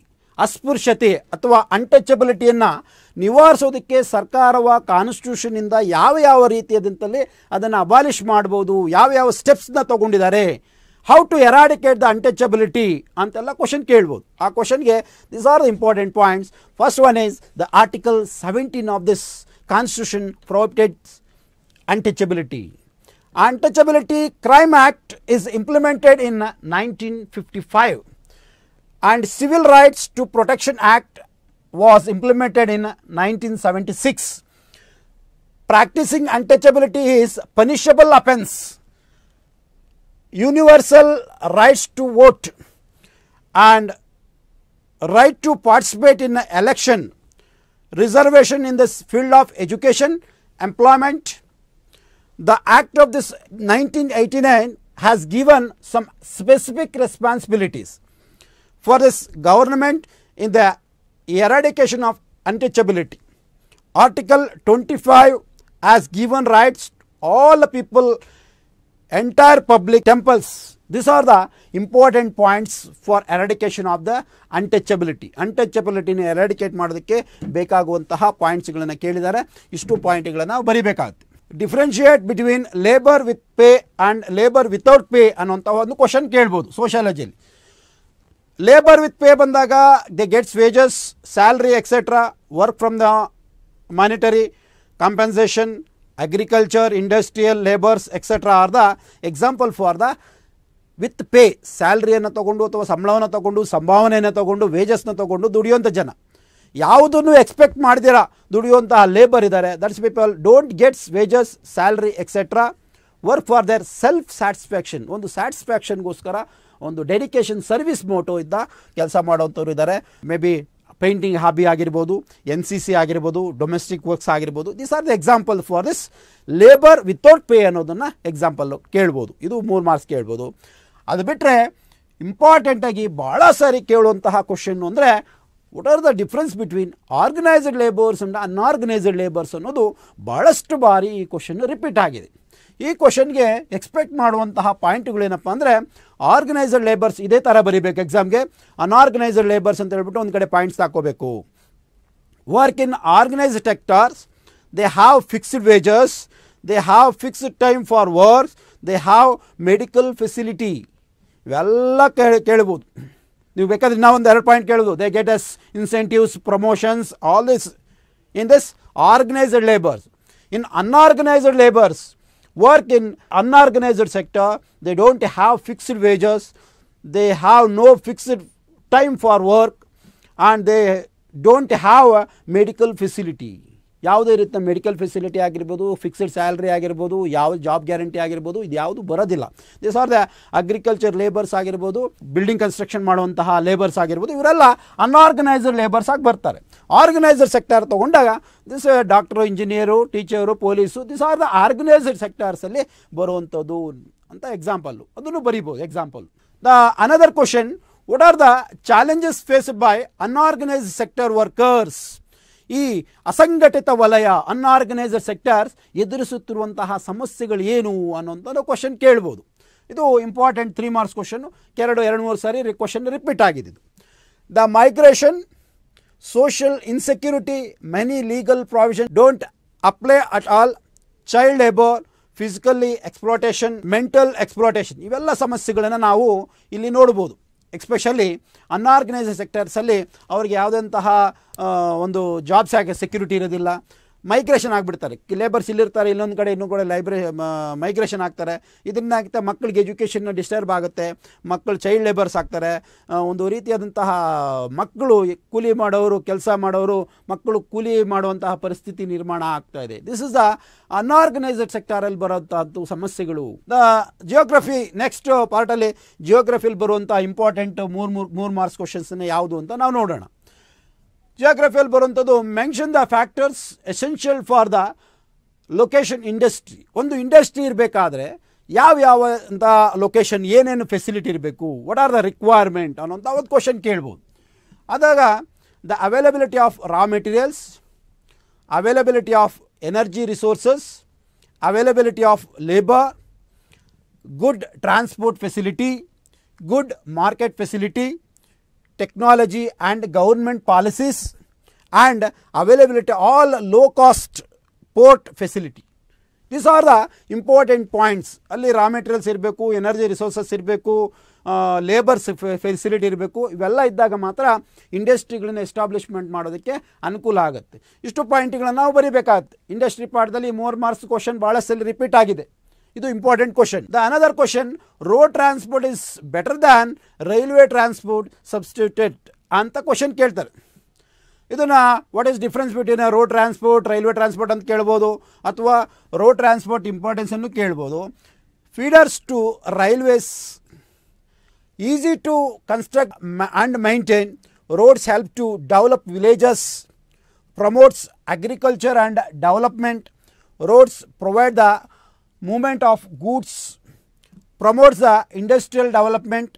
ಅಸ್ಪೃಶ್ಯತೆ ಅಥವಾ ಅನ್ಟಚಬಿಲಿಟಿಯನ್ನು ನಿವಾರಿಸೋದಕ್ಕೆ ಸರ್ಕಾರವ ಕಾನ್ಸ್ಟಿಟ್ಯೂಷನ್ನಿಂದ ಯಾವ ಯಾವ ರೀತಿಯಾದಂಥಲ್ಲಿ ಅದನ್ನು ಅಬಾಲಿಷ್ ಮಾಡ್ಬೋದು ಯಾವ ಯಾವ ಸ್ಟೆಪ್ಸ್ನ ತೊಗೊಂಡಿದ್ದಾರೆ how to eradicate the untouchability ಅಂತೆಲ್ಲ ಕ್ವಶನ್ ಕೇಳ್ಬೋದು ಆ ಕ್ವಶನ್ಗೆ these are the important points first one is the article seventeen of this constitution protects untouchability untouchability crime act is implemented in nineteen fifty five and civil rights to protection act was implemented in 1976. Practicing untouchability is punishable offence, universal rights to vote and right to participate in election, reservation in this field of education, employment. The Act of this 1989 has given some specific responsibilities for this government in the eradication of untouchability article 25 as given rights all the people entire public temples these are the important points for eradication of the untouchability untouchability ne eradicate madadakke bekaaguvantaha points gullana kelidare ishtu point gullana bari bekaagutte differentiate between labor with pay and labor without pay anantha vanna question kelbodu sociology labour with pay ಬಂದಾಗ they gets wages salary etcetera work from the monetary compensation agriculture industrial labours etcetera are the example for the with pay ಸ್ಯಾಲ್ರಿಯನ್ನು ತಗೊಂಡು ಅಥವಾ ಸಂಬಳವನ್ನು ತಗೊಂಡು ಸಂಭಾವನೆಯನ್ನು ತಗೊಂಡು ವೇಜಸ್ನ ತಗೊಂಡು ದುಡಿಯುವಂಥ ಜನ ಯಾವುದನ್ನು ಎಕ್ಸ್ಪೆಕ್ಟ್ ಮಾಡಿದಿರಾ ದುಡಿಯುವಂತಹ ಲೇಬರ್ ಇದ್ದಾರೆ that's people don't gets wages salary etcetera work for their self satisfaction ಒಂದು ಸ್ಯಾಟಿಸ್ಫ್ಯಾಕ್ಷನ್ಗೋಸ್ಕರ ಒಂದು ಡೆಡಿಕೇಶನ್ ಸರ್ವಿಸ್ ಮೋಟೋ ಇದ್ದ ಕೆಲಸ ಮಾಡುವಂಥವ್ರು ಇದ್ದಾರೆ ಮೇ ಬಿ ಪೇಂಟಿಂಗ್ ಹಾಬಿ ಆಗಿರ್ಬೋದು ಎನ್ ಸಿ ಸಿ ಆಗಿರ್ಬೋದು ಡೊಮೆಸ್ಟಿಕ್ ವರ್ಕ್ಸ್ ಆಗಿರ್ಬೋದು these are the example for this labour without pay ಅನ್ನೋದನ್ನು ಎಕ್ಸಾಂಪಲ್ಲು ಕೇಳ್ಬೋದು ಇದು ಮೂರು ಮಾರ್ಕ್ಸ್ ಕೇಳ್ಬೋದು ಅದು ಬಿಟ್ಟರೆ ಇಂಪಾರ್ಟೆಂಟಾಗಿ ಭಾಳ ಸಾರಿ ಕೇಳುವಂತಹ ಕ್ವಶನ್ನು ಅಂದರೆ what are the difference between organised labours and unorganised labours ಅನ್ನೋದು ಭಾಳಷ್ಟು ಬಾರಿ ಈ ಕ್ವಶನ್ ರಿಪೀಟ್ ಆಗಿದೆ ಈ ಕ್ವಶನ್ಗೆ ಎಕ್ಸ್ಪೆಕ್ಟ್ ಮಾಡುವಂತಹ ಪಾಯಿಂಟ್ಗಳೇನಪ್ಪ ಅಂದರೆ ಆರ್ಗನೈಸ್ಡ್ ಲೇಬರ್ಸ್ ಇದೇ ಥರ ಬರೀಬೇಕು ಎಕ್ಸಾಮ್ಗೆ ಅನ್ಆರ್ಗನೈಸ್ಡ್ ಲೇಬರ್ಸ್ ಅಂತ ಹೇಳ್ಬಿಟ್ಟು ಒಂದು ಕಡೆ ಪಾಯಿಂಟ್ಸ್ ಹಾಕೋಬೇಕು work in organised sectors they have fixed wages they have fixed time for works they have medical facility ಇವೆಲ್ಲ ಕೇಳಿ ಕೇಳ್ಬೋದು ನೀವು ಬೇಕಾದ್ರೆ ನಾವೊಂದು ಎರಡು ಪಾಯಿಂಟ್ ಕೇಳೋದು they get as incentives promotions all this in this organised labours in unorganised labours work in unorganized sector, they don't have fixed wages, they have no fixed time for work and they don't have a medical facility. ಯಾವುದೇ ರೀತಿಯ medical facility ಆಗಿರ್ಬೋದು fixed salary ಆಗಿರ್ಬೋದು ಯಾವ job guarantee ಆಗಿರ್ಬೋದು ಇದು ಯಾವುದು ಬರೋದಿಲ್ಲ this are the agriculture labours ಆಗಿರ್ಬೋದು ಬಿಲ್ಡಿಂಗ್ ಕನ್ಸ್ಟ್ರಕ್ಷನ್ ಮಾಡುವಂತಹ ಲೇಬರ್ಸ್ ಆಗಿರ್ಬೋದು ಇವರೆಲ್ಲ ಅನ್ಆರ್ಗನೈಸ್ಡ್ ಲೇಬರ್ಸ್ ಆಗಿ ಬರ್ತಾರೆ ಆರ್ಗನೈಸರ್ ಸೆಕ್ಟರ್ ತೊಗೊಂಡಾಗ this doctor engineer teacher police this are the organised ಸೆಕ್ಟರ್ಸಲ್ಲಿ ಬರುವಂಥದ್ದು ಅಂತ ಎಕ್ಸಾಂಪಲ್ಲು ಅದನ್ನು ಬರೀಬೋದು example the another question what are the challenges faced by unorganised sector workers ಈ ಅಸಂಘಟಿತ ವಲಯ ಅನ್ಆರ್ಗನೈಸ್ಡ್ ಸೆಕ್ಟರ್ಸ್ ಎದುರಿಸುತ್ತಿರುವಂತಹ ಸಮಸ್ಯೆಗಳು ಏನು ಅನ್ನೋಂಥದ್ದು ಕ್ವಶನ್ ಕೇಳ್ಬೋದು ಇದು ಇಂಪಾರ್ಟೆಂಟ್ ತ್ರೀ ಮಾರ್ಕ್ಸ್ ಕ್ವಶನ್ ಎರಡು ಎರಡು ಮೂರು ಸಾರಿ ಕ್ವಶನ್ ರಿಪೀಟ್ ಆಗಿದ್ದು the migration social insecurity many legal provision don't apply at all child labour physically exploitation mental exploitation ಇವೆಲ್ಲ ಸಮಸ್ಯೆಗಳನ್ನು ನಾವು ಇಲ್ಲಿ ನೋಡ್ಬೋದು ಎಕ್ಸ್ಪೆಷಲಿ ಅನ್ಆರ್ಗನೈಸ್ಡ್ ಸೆಕ್ಟರ್ಸಲ್ಲಿ ಅವ್ರಿಗೆ ಯಾವುದಂತಹ ಒಂದು ಜಾಬ್ಸ್ ಸ್ಯಾಕ್ ಸೆಕ್ಯೂರಿಟಿ ಇರೋದಿಲ್ಲ ಮೈಗ್ರೇಷನ್ ಆಗಿಬಿಡ್ತಾರೆ ಲೇಬರ್ಸ್ ಇಲ್ಲಿರ್ತಾರೆ ಇಲ್ಲೊಂದು ಕಡೆ ಇನ್ನೊಂದು ಕಡೆ ಲೈಬ್ರರಿ ಮೈಗ್ರೇಷನ್ ಆಗ್ತಾರೆ ಇದರಿಂದ ಆಗ್ತಾ ಮಕ್ಕಳಿಗೆ ಎಜುಕೇಷನ್ ಡಿಸ್ಟರ್ಬ್ ಆಗುತ್ತೆ ಮಕ್ಕಳು ಚೈಲ್ಡ್ ಲೇಬರ್ಸ್ ಆಗ್ತಾರೆ ಒಂದು ರೀತಿಯಾದಂತಹ ಮಕ್ಕಳು ಕೂಲಿ ಮಾಡೋರು ಕೆಲಸ ಮಾಡೋರು ಮಕ್ಕಳು ಕೂಲಿ ಮಾಡುವಂತಹ ಪರಿಸ್ಥಿತಿ ನಿರ್ಮಾಣ ಆಗ್ತಾ ಇದೆ ದಿಸ್ ಇಸ್ ದ ಅನ್ಆರ್ಗನೈಸ್ಡ್ ಸೆಕ್ಟಾರಲ್ಲಿ ಬರೋಂಥದ್ದು ಸಮಸ್ಯೆಗಳು ದ ಜಿಯೋಗ್ರಫಿ ನೆಕ್ಸ್ಟ್ ಪಾರ್ಟಲ್ಲಿ ಜಿಯೋಗ್ರಫಿಲಿ ಬರುವಂಥ ಇಂಪಾರ್ಟೆಂಟ್ ಮೂರು ಮೂರು ಮೂರು ಮಾರ್ಕ್ಸ್ ಕ್ವಶನ್ಸನ್ನು ಯಾವುದು ಅಂತ ನಾವು ನೋಡೋಣ ಜಿಯೋಗ್ರಫಿಯಲ್ಲಿ ಬರುವಂಥದ್ದು mention the factors essential for the location industry ಒಂದು ಇಂಡಸ್ಟ್ರಿ ಇರಬೇಕಾದ್ರೆ ಯಾವ ಯಾವ ಅಂತ ಲೊಕೇಶನ್ ಏನೇನು ಫೆಸಿಲಿಟಿ ಇರಬೇಕು ವಾಟ್ ಆರ್ ದ ರಿಕ್ವೈರ್ಮೆಂಟ್ ಅನ್ನೋಂಥ ಒಂದು ಕ್ವಶನ್ ಕೇಳ್ಬೋದು ಆದಾಗ the availability of raw materials availability of energy resources availability of labour good transport facility good market facility technology and government policies and availability all low cost port facility these are the important points ಅಲ್ಲಿ raw materials ಇರಬೇಕು energy resources ಇರಬೇಕು labours facility ಇರಬೇಕು ಇವೆಲ್ಲ ಇದ್ದಾಗ ಮಾತ್ರ ಇಂಡಸ್ಟ್ರಿಗಳನ್ನ establishment ಮಾಡೋದಕ್ಕೆ ಅನುಕೂಲ ಆಗುತ್ತೆ ಇಷ್ಟು ಪಾಯಿಂಟ್ಗಳನ್ನು ನಾವು ಬರೀಬೇಕಾಗತ್ತೆ ಇಂಡಸ್ಟ್ರಿ ಪಾಠದಲ್ಲಿ ಮೋರ್ ಮಾರ್ಕ್ಸ್ ಕ್ವಶನ್ ಭಾಳಷ್ಟಲ್ಲಿ ರಿಪೀಟ್ ಆಗಿದೆ ಇದು important question the another question road transport is better than railway transport substituted ಅಂತ ಕ್ವಶನ್ ಕೇಳ್ತಾರೆ ಇದನ್ನು what is difference between road transport railway transport ಅಂತ ಕೇಳ್ಬೋದು ಅಥವಾ ರೋಡ್ ಟ್ರಾನ್ಸ್ಪೋರ್ಟ್ ಇಂಪಾರ್ಟೆನ್ಸನ್ನು ಕೇಳ್ಬೋದು feeders to railways easy to construct and maintain roads help to develop villages promotes agriculture and development roads provide the movement of goods, promotes the industrial development,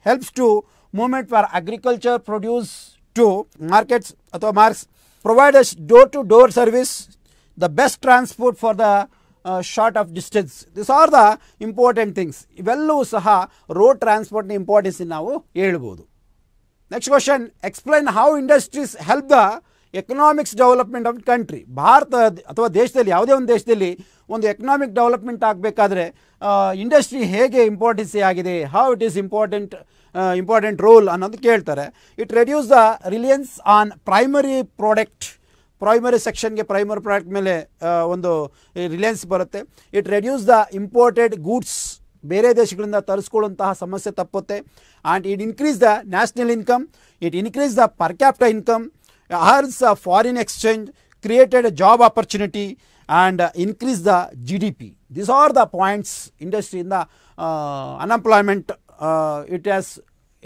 helps to movement for agriculture produce to markets ಅಥವಾ marks, provide us door to door service, the best transport for the uh, short of distance. These are the important things. ಇವೆಲ್ಲವೂ ಸಹ road ಟ್ರಾನ್ಸ್ಪೋರ್ಟ್ನ importance ನಾವು ಹೇಳ್ಬೋದು next question explain how industries help the economics development of country bharat ಅಥವಾ deshadalli yavade on deshadalli ಒಂದು economic development ಆಗಬೇಕಾದ್ರೆ industry ಹೇಗೆ ಇಂಪಾರ್ಟೆನ್ಸಿ ಆಗಿದೆ how it is important important role ಅನ್ನೋದು ಕೇಳ್ತಾರೆ it reduce the reliance on primary product primary ಸೆಕ್ಷನ್ಗೆ primary product ಮೇಲೆ ಒಂದು ರಿಲಯನ್ಸ್ ಬರುತ್ತೆ it reduce the imported goods ಬೇರೆ ದೇಶಗಳಿಂದ ತರಿಸ್ಕೊಳ್ಳುವಂತಹ ಸಮಸ್ಯೆ ತಪ್ಪುತ್ತೆ and it increase the national income it increase the per capita income earns foreign exchange created job opportunity and increase the G D P this are the points ಇಂಡಸ್ಟ್ರಿಯಿಂದ unemployment it as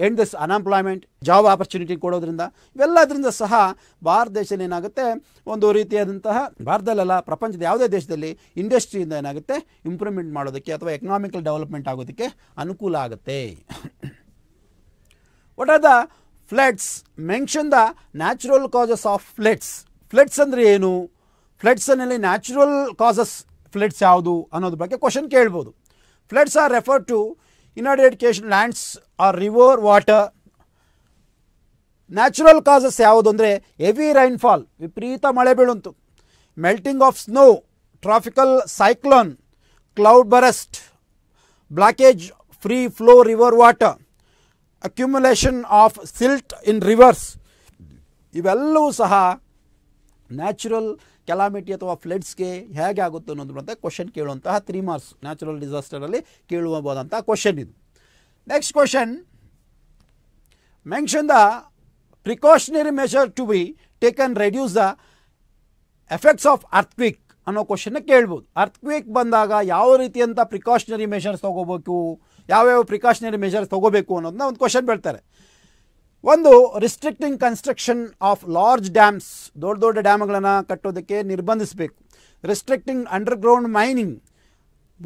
end this unemployment job opportunity ಕೊಡೋದ್ರಿಂದ ಇವೆಲ್ಲದರಿಂದ ಸಹ ಭಾರತ ದೇಶದಲ್ಲಿ ಏನಾಗುತ್ತೆ ಒಂದು ರೀತಿಯಾದಂತಹ ಭಾರತದಲ್ಲೆಲ್ಲ ಪ್ರಪಂಚದ ಯಾವುದೇ ದೇಶದಲ್ಲಿ ಇಂಡಸ್ಟ್ರಿಯಿಂದ ಏನಾಗುತ್ತೆ ಇಂಪ್ರೂವ್ಮೆಂಟ್ ಮಾಡೋದಕ್ಕೆ ಅಥವಾ ಎಕನಾಮಿಕಲ್ ಡೆವಲಪ್ಮೆಂಟ್ ಆಗೋದಕ್ಕೆ ಅನುಕೂಲ ಆಗುತ್ತೆ what are the floods mention the natural causes of floods floods ಅಂದರೆ ಏನು ಫ್ಲಡ್ಸ್ನಲ್ಲಿ ನ್ಯಾಚುರಲ್ ಕಾಸಸ್ ಫ್ಲಡ್ಸ್ ಯಾವುದು ಅನ್ನೋದ್ರ ಬಗ್ಗೆ ಕ್ವಶನ್ ಕೇಳ್ಬೋದು ಫ್ಲಡ್ಸ್ ಆರ್ ರೆಫರ್ ಟು ಕೇಷನ್ lands are river water natural causes ಯಾವುದು ಅಂದರೆ ಹೆವಿ ರೈನ್ಫಾಲ್ ವಿಪರೀತ ಮಳೆ ಬೀಳಂತು melting of snow tropical cyclone cloud burst blockage free flow river water accumulation of silt in rivers ಇವೆಲ್ಲವೂ ಸಹ ನ್ಯಾಚುರಲ್ ಕೆಲಾಮಿಟಿ ಅಥವಾ ಫ್ಲಡ್ಸ್ಗೆ ಹೇಗೆ ಆಗುತ್ತೆ ಅನ್ನೋದು ಅಂತ ಕ್ವಶನ್ ಕೇಳುವಂತಹ ತ್ರೀ ಮಾರ್ಕ್ಸ್ ನ್ಯಾಚುರಲ್ ಡಿಸಾಸ್ಟರಲ್ಲಿ ಕೇಳುವಬೋದಂತಹ ಕ್ವಶನ್ ಇದು next question mention the precautionary measure to be taken reduce the effects of earthquake ಅನ್ನೋ ಕ್ವಶನ್ನ ಕೇಳ್ಬೋದು ಅರ್ಥ್ಕ್ವೇಕ್ ಬಂದಾಗ ಯಾವ ರೀತಿಯಂಥ ಪ್ರಿಕಾಷನರಿ ಮೆಷರ್ಸ್ ತೊಗೋಬೇಕು ಯಾವ್ಯಾವ ಪ್ರಿಕಾಷನರಿ ಮೆಷರ್ಸ್ ತೊಗೋಬೇಕು ಅನ್ನೋದನ್ನ ಒಂದು ಕ್ವಶನ್ ಬೆಳ್ತಾರೆ ಒಂದು restricting construction of large dams ದೊಡ್ಡ ದೊಡ್ಡ ಡ್ಯಾಮ್ಗಳನ್ನು ಕಟ್ಟೋದಕ್ಕೆ ನಿರ್ಬಂಧಿಸಬೇಕು ರಿಸ್ಟ್ರಿಕ್ಟಿಂಗ್ ಅಂಡರ್ಗ್ರೌಂಡ್ ಮೈನಿಂಗ್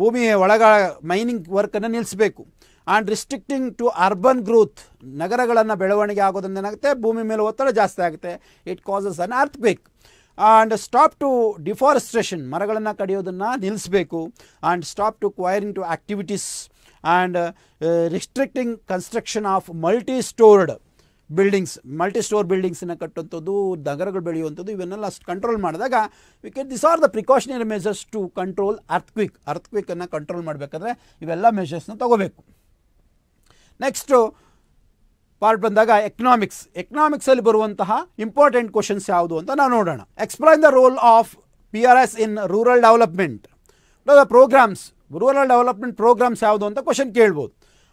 ಭೂಮಿಯ ಒಳಗ ಮೈನಿಂಗ್ ವರ್ಕನ್ನು ನಿಲ್ಲಿಸಬೇಕು and restricting to urban growth ನಗರಗಳನ್ನು ಬೆಳವಣಿಗೆ ಆಗೋದ್ರಿಂದ ಏನಾಗುತ್ತೆ ಭೂಮಿ ಮೇಲೆ ಒತ್ತಡ ಜಾಸ್ತಿ ಆಗುತ್ತೆ it causes an earthquake and stop to deforestation ಮರಗಳನ್ನು ಕಡಿಯೋದನ್ನು ನಿಲ್ಲಿಸಬೇಕು and stop to quarrying to activities and restricting construction of multi storied buildings multi store ಬಿಲ್ಡಿಂಗ್ಸನ್ನು ಕಟ್ಟುವಂಥದ್ದು ನಗರಗಳು ಬೆಳೆಯುವಂಥದ್ದು ಇವನ್ನೆಲ್ಲ ಅಷ್ಟು ಕಂಟ್ರೋಲ್ ಮಾಡಿದಾಗ we can this are the precautionary measures to control earthquake ಅರ್ಥ್ಕ್ವಿಕನ್ನು ಕಂಟ್ರೋಲ್ ಮಾಡಬೇಕಾದ್ರೆ ಇವೆಲ್ಲ ಮೆಷರ್ಸ್ನ ತಗೋಬೇಕು ನೆಕ್ಸ್ಟು ಪಾರ್ಟ್ ಬಂದಾಗ ಎಕನಾಮಿಕ್ಸ್ ಎಕನಾಮಿಕ್ಸಲ್ಲಿ ಬರುವಂತಹ ಇಂಪಾರ್ಟೆಂಟ್ ಕ್ವಶನ್ಸ್ ಯಾವುದು ಅಂತ ನಾವು ನೋಡೋಣ explain the role of P R S in rural development the programmes rural development programmes ಯಾವುದು ಅಂತ ಕ್ವಶನ್ ಕೇಳ್ಬೋದು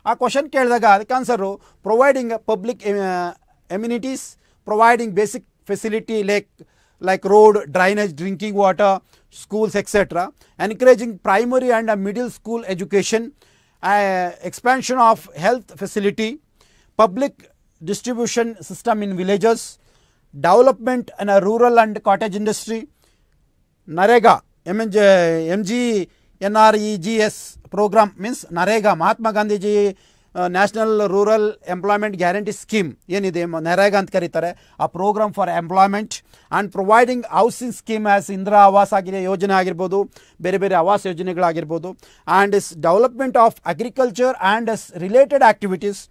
ಆ ಕ್ವಶನ್ ಕೇಳಿದಾಗ the answer providing providing public uh, amenities, providing basic facility like road, drainage, drinking water, schools, etc. Encouraging primary and middle school education, uh, expansion of health facility, public distribution system in villages, development in a rural and cottage industry, Narega, MG N R E G S programme means NREGA Mahatma Gandhiji national rural employment guarantee scheme ಏನಿದೆ ನರೇಗಾ ಅಂತ ಕರೀತಾರೆ ಆ programme for employment and providing housing scheme as Indira Awas ಆಗಿದೆ ಯೋಜನೆ ಆಗಿರ್ಬೋದು ಬೇರೆ ಬೇರೆ ಆವಾಸ್ ಯೋಜನೆಗಳಾಗಿರ್ಬೋದು and is development of agriculture and is related activities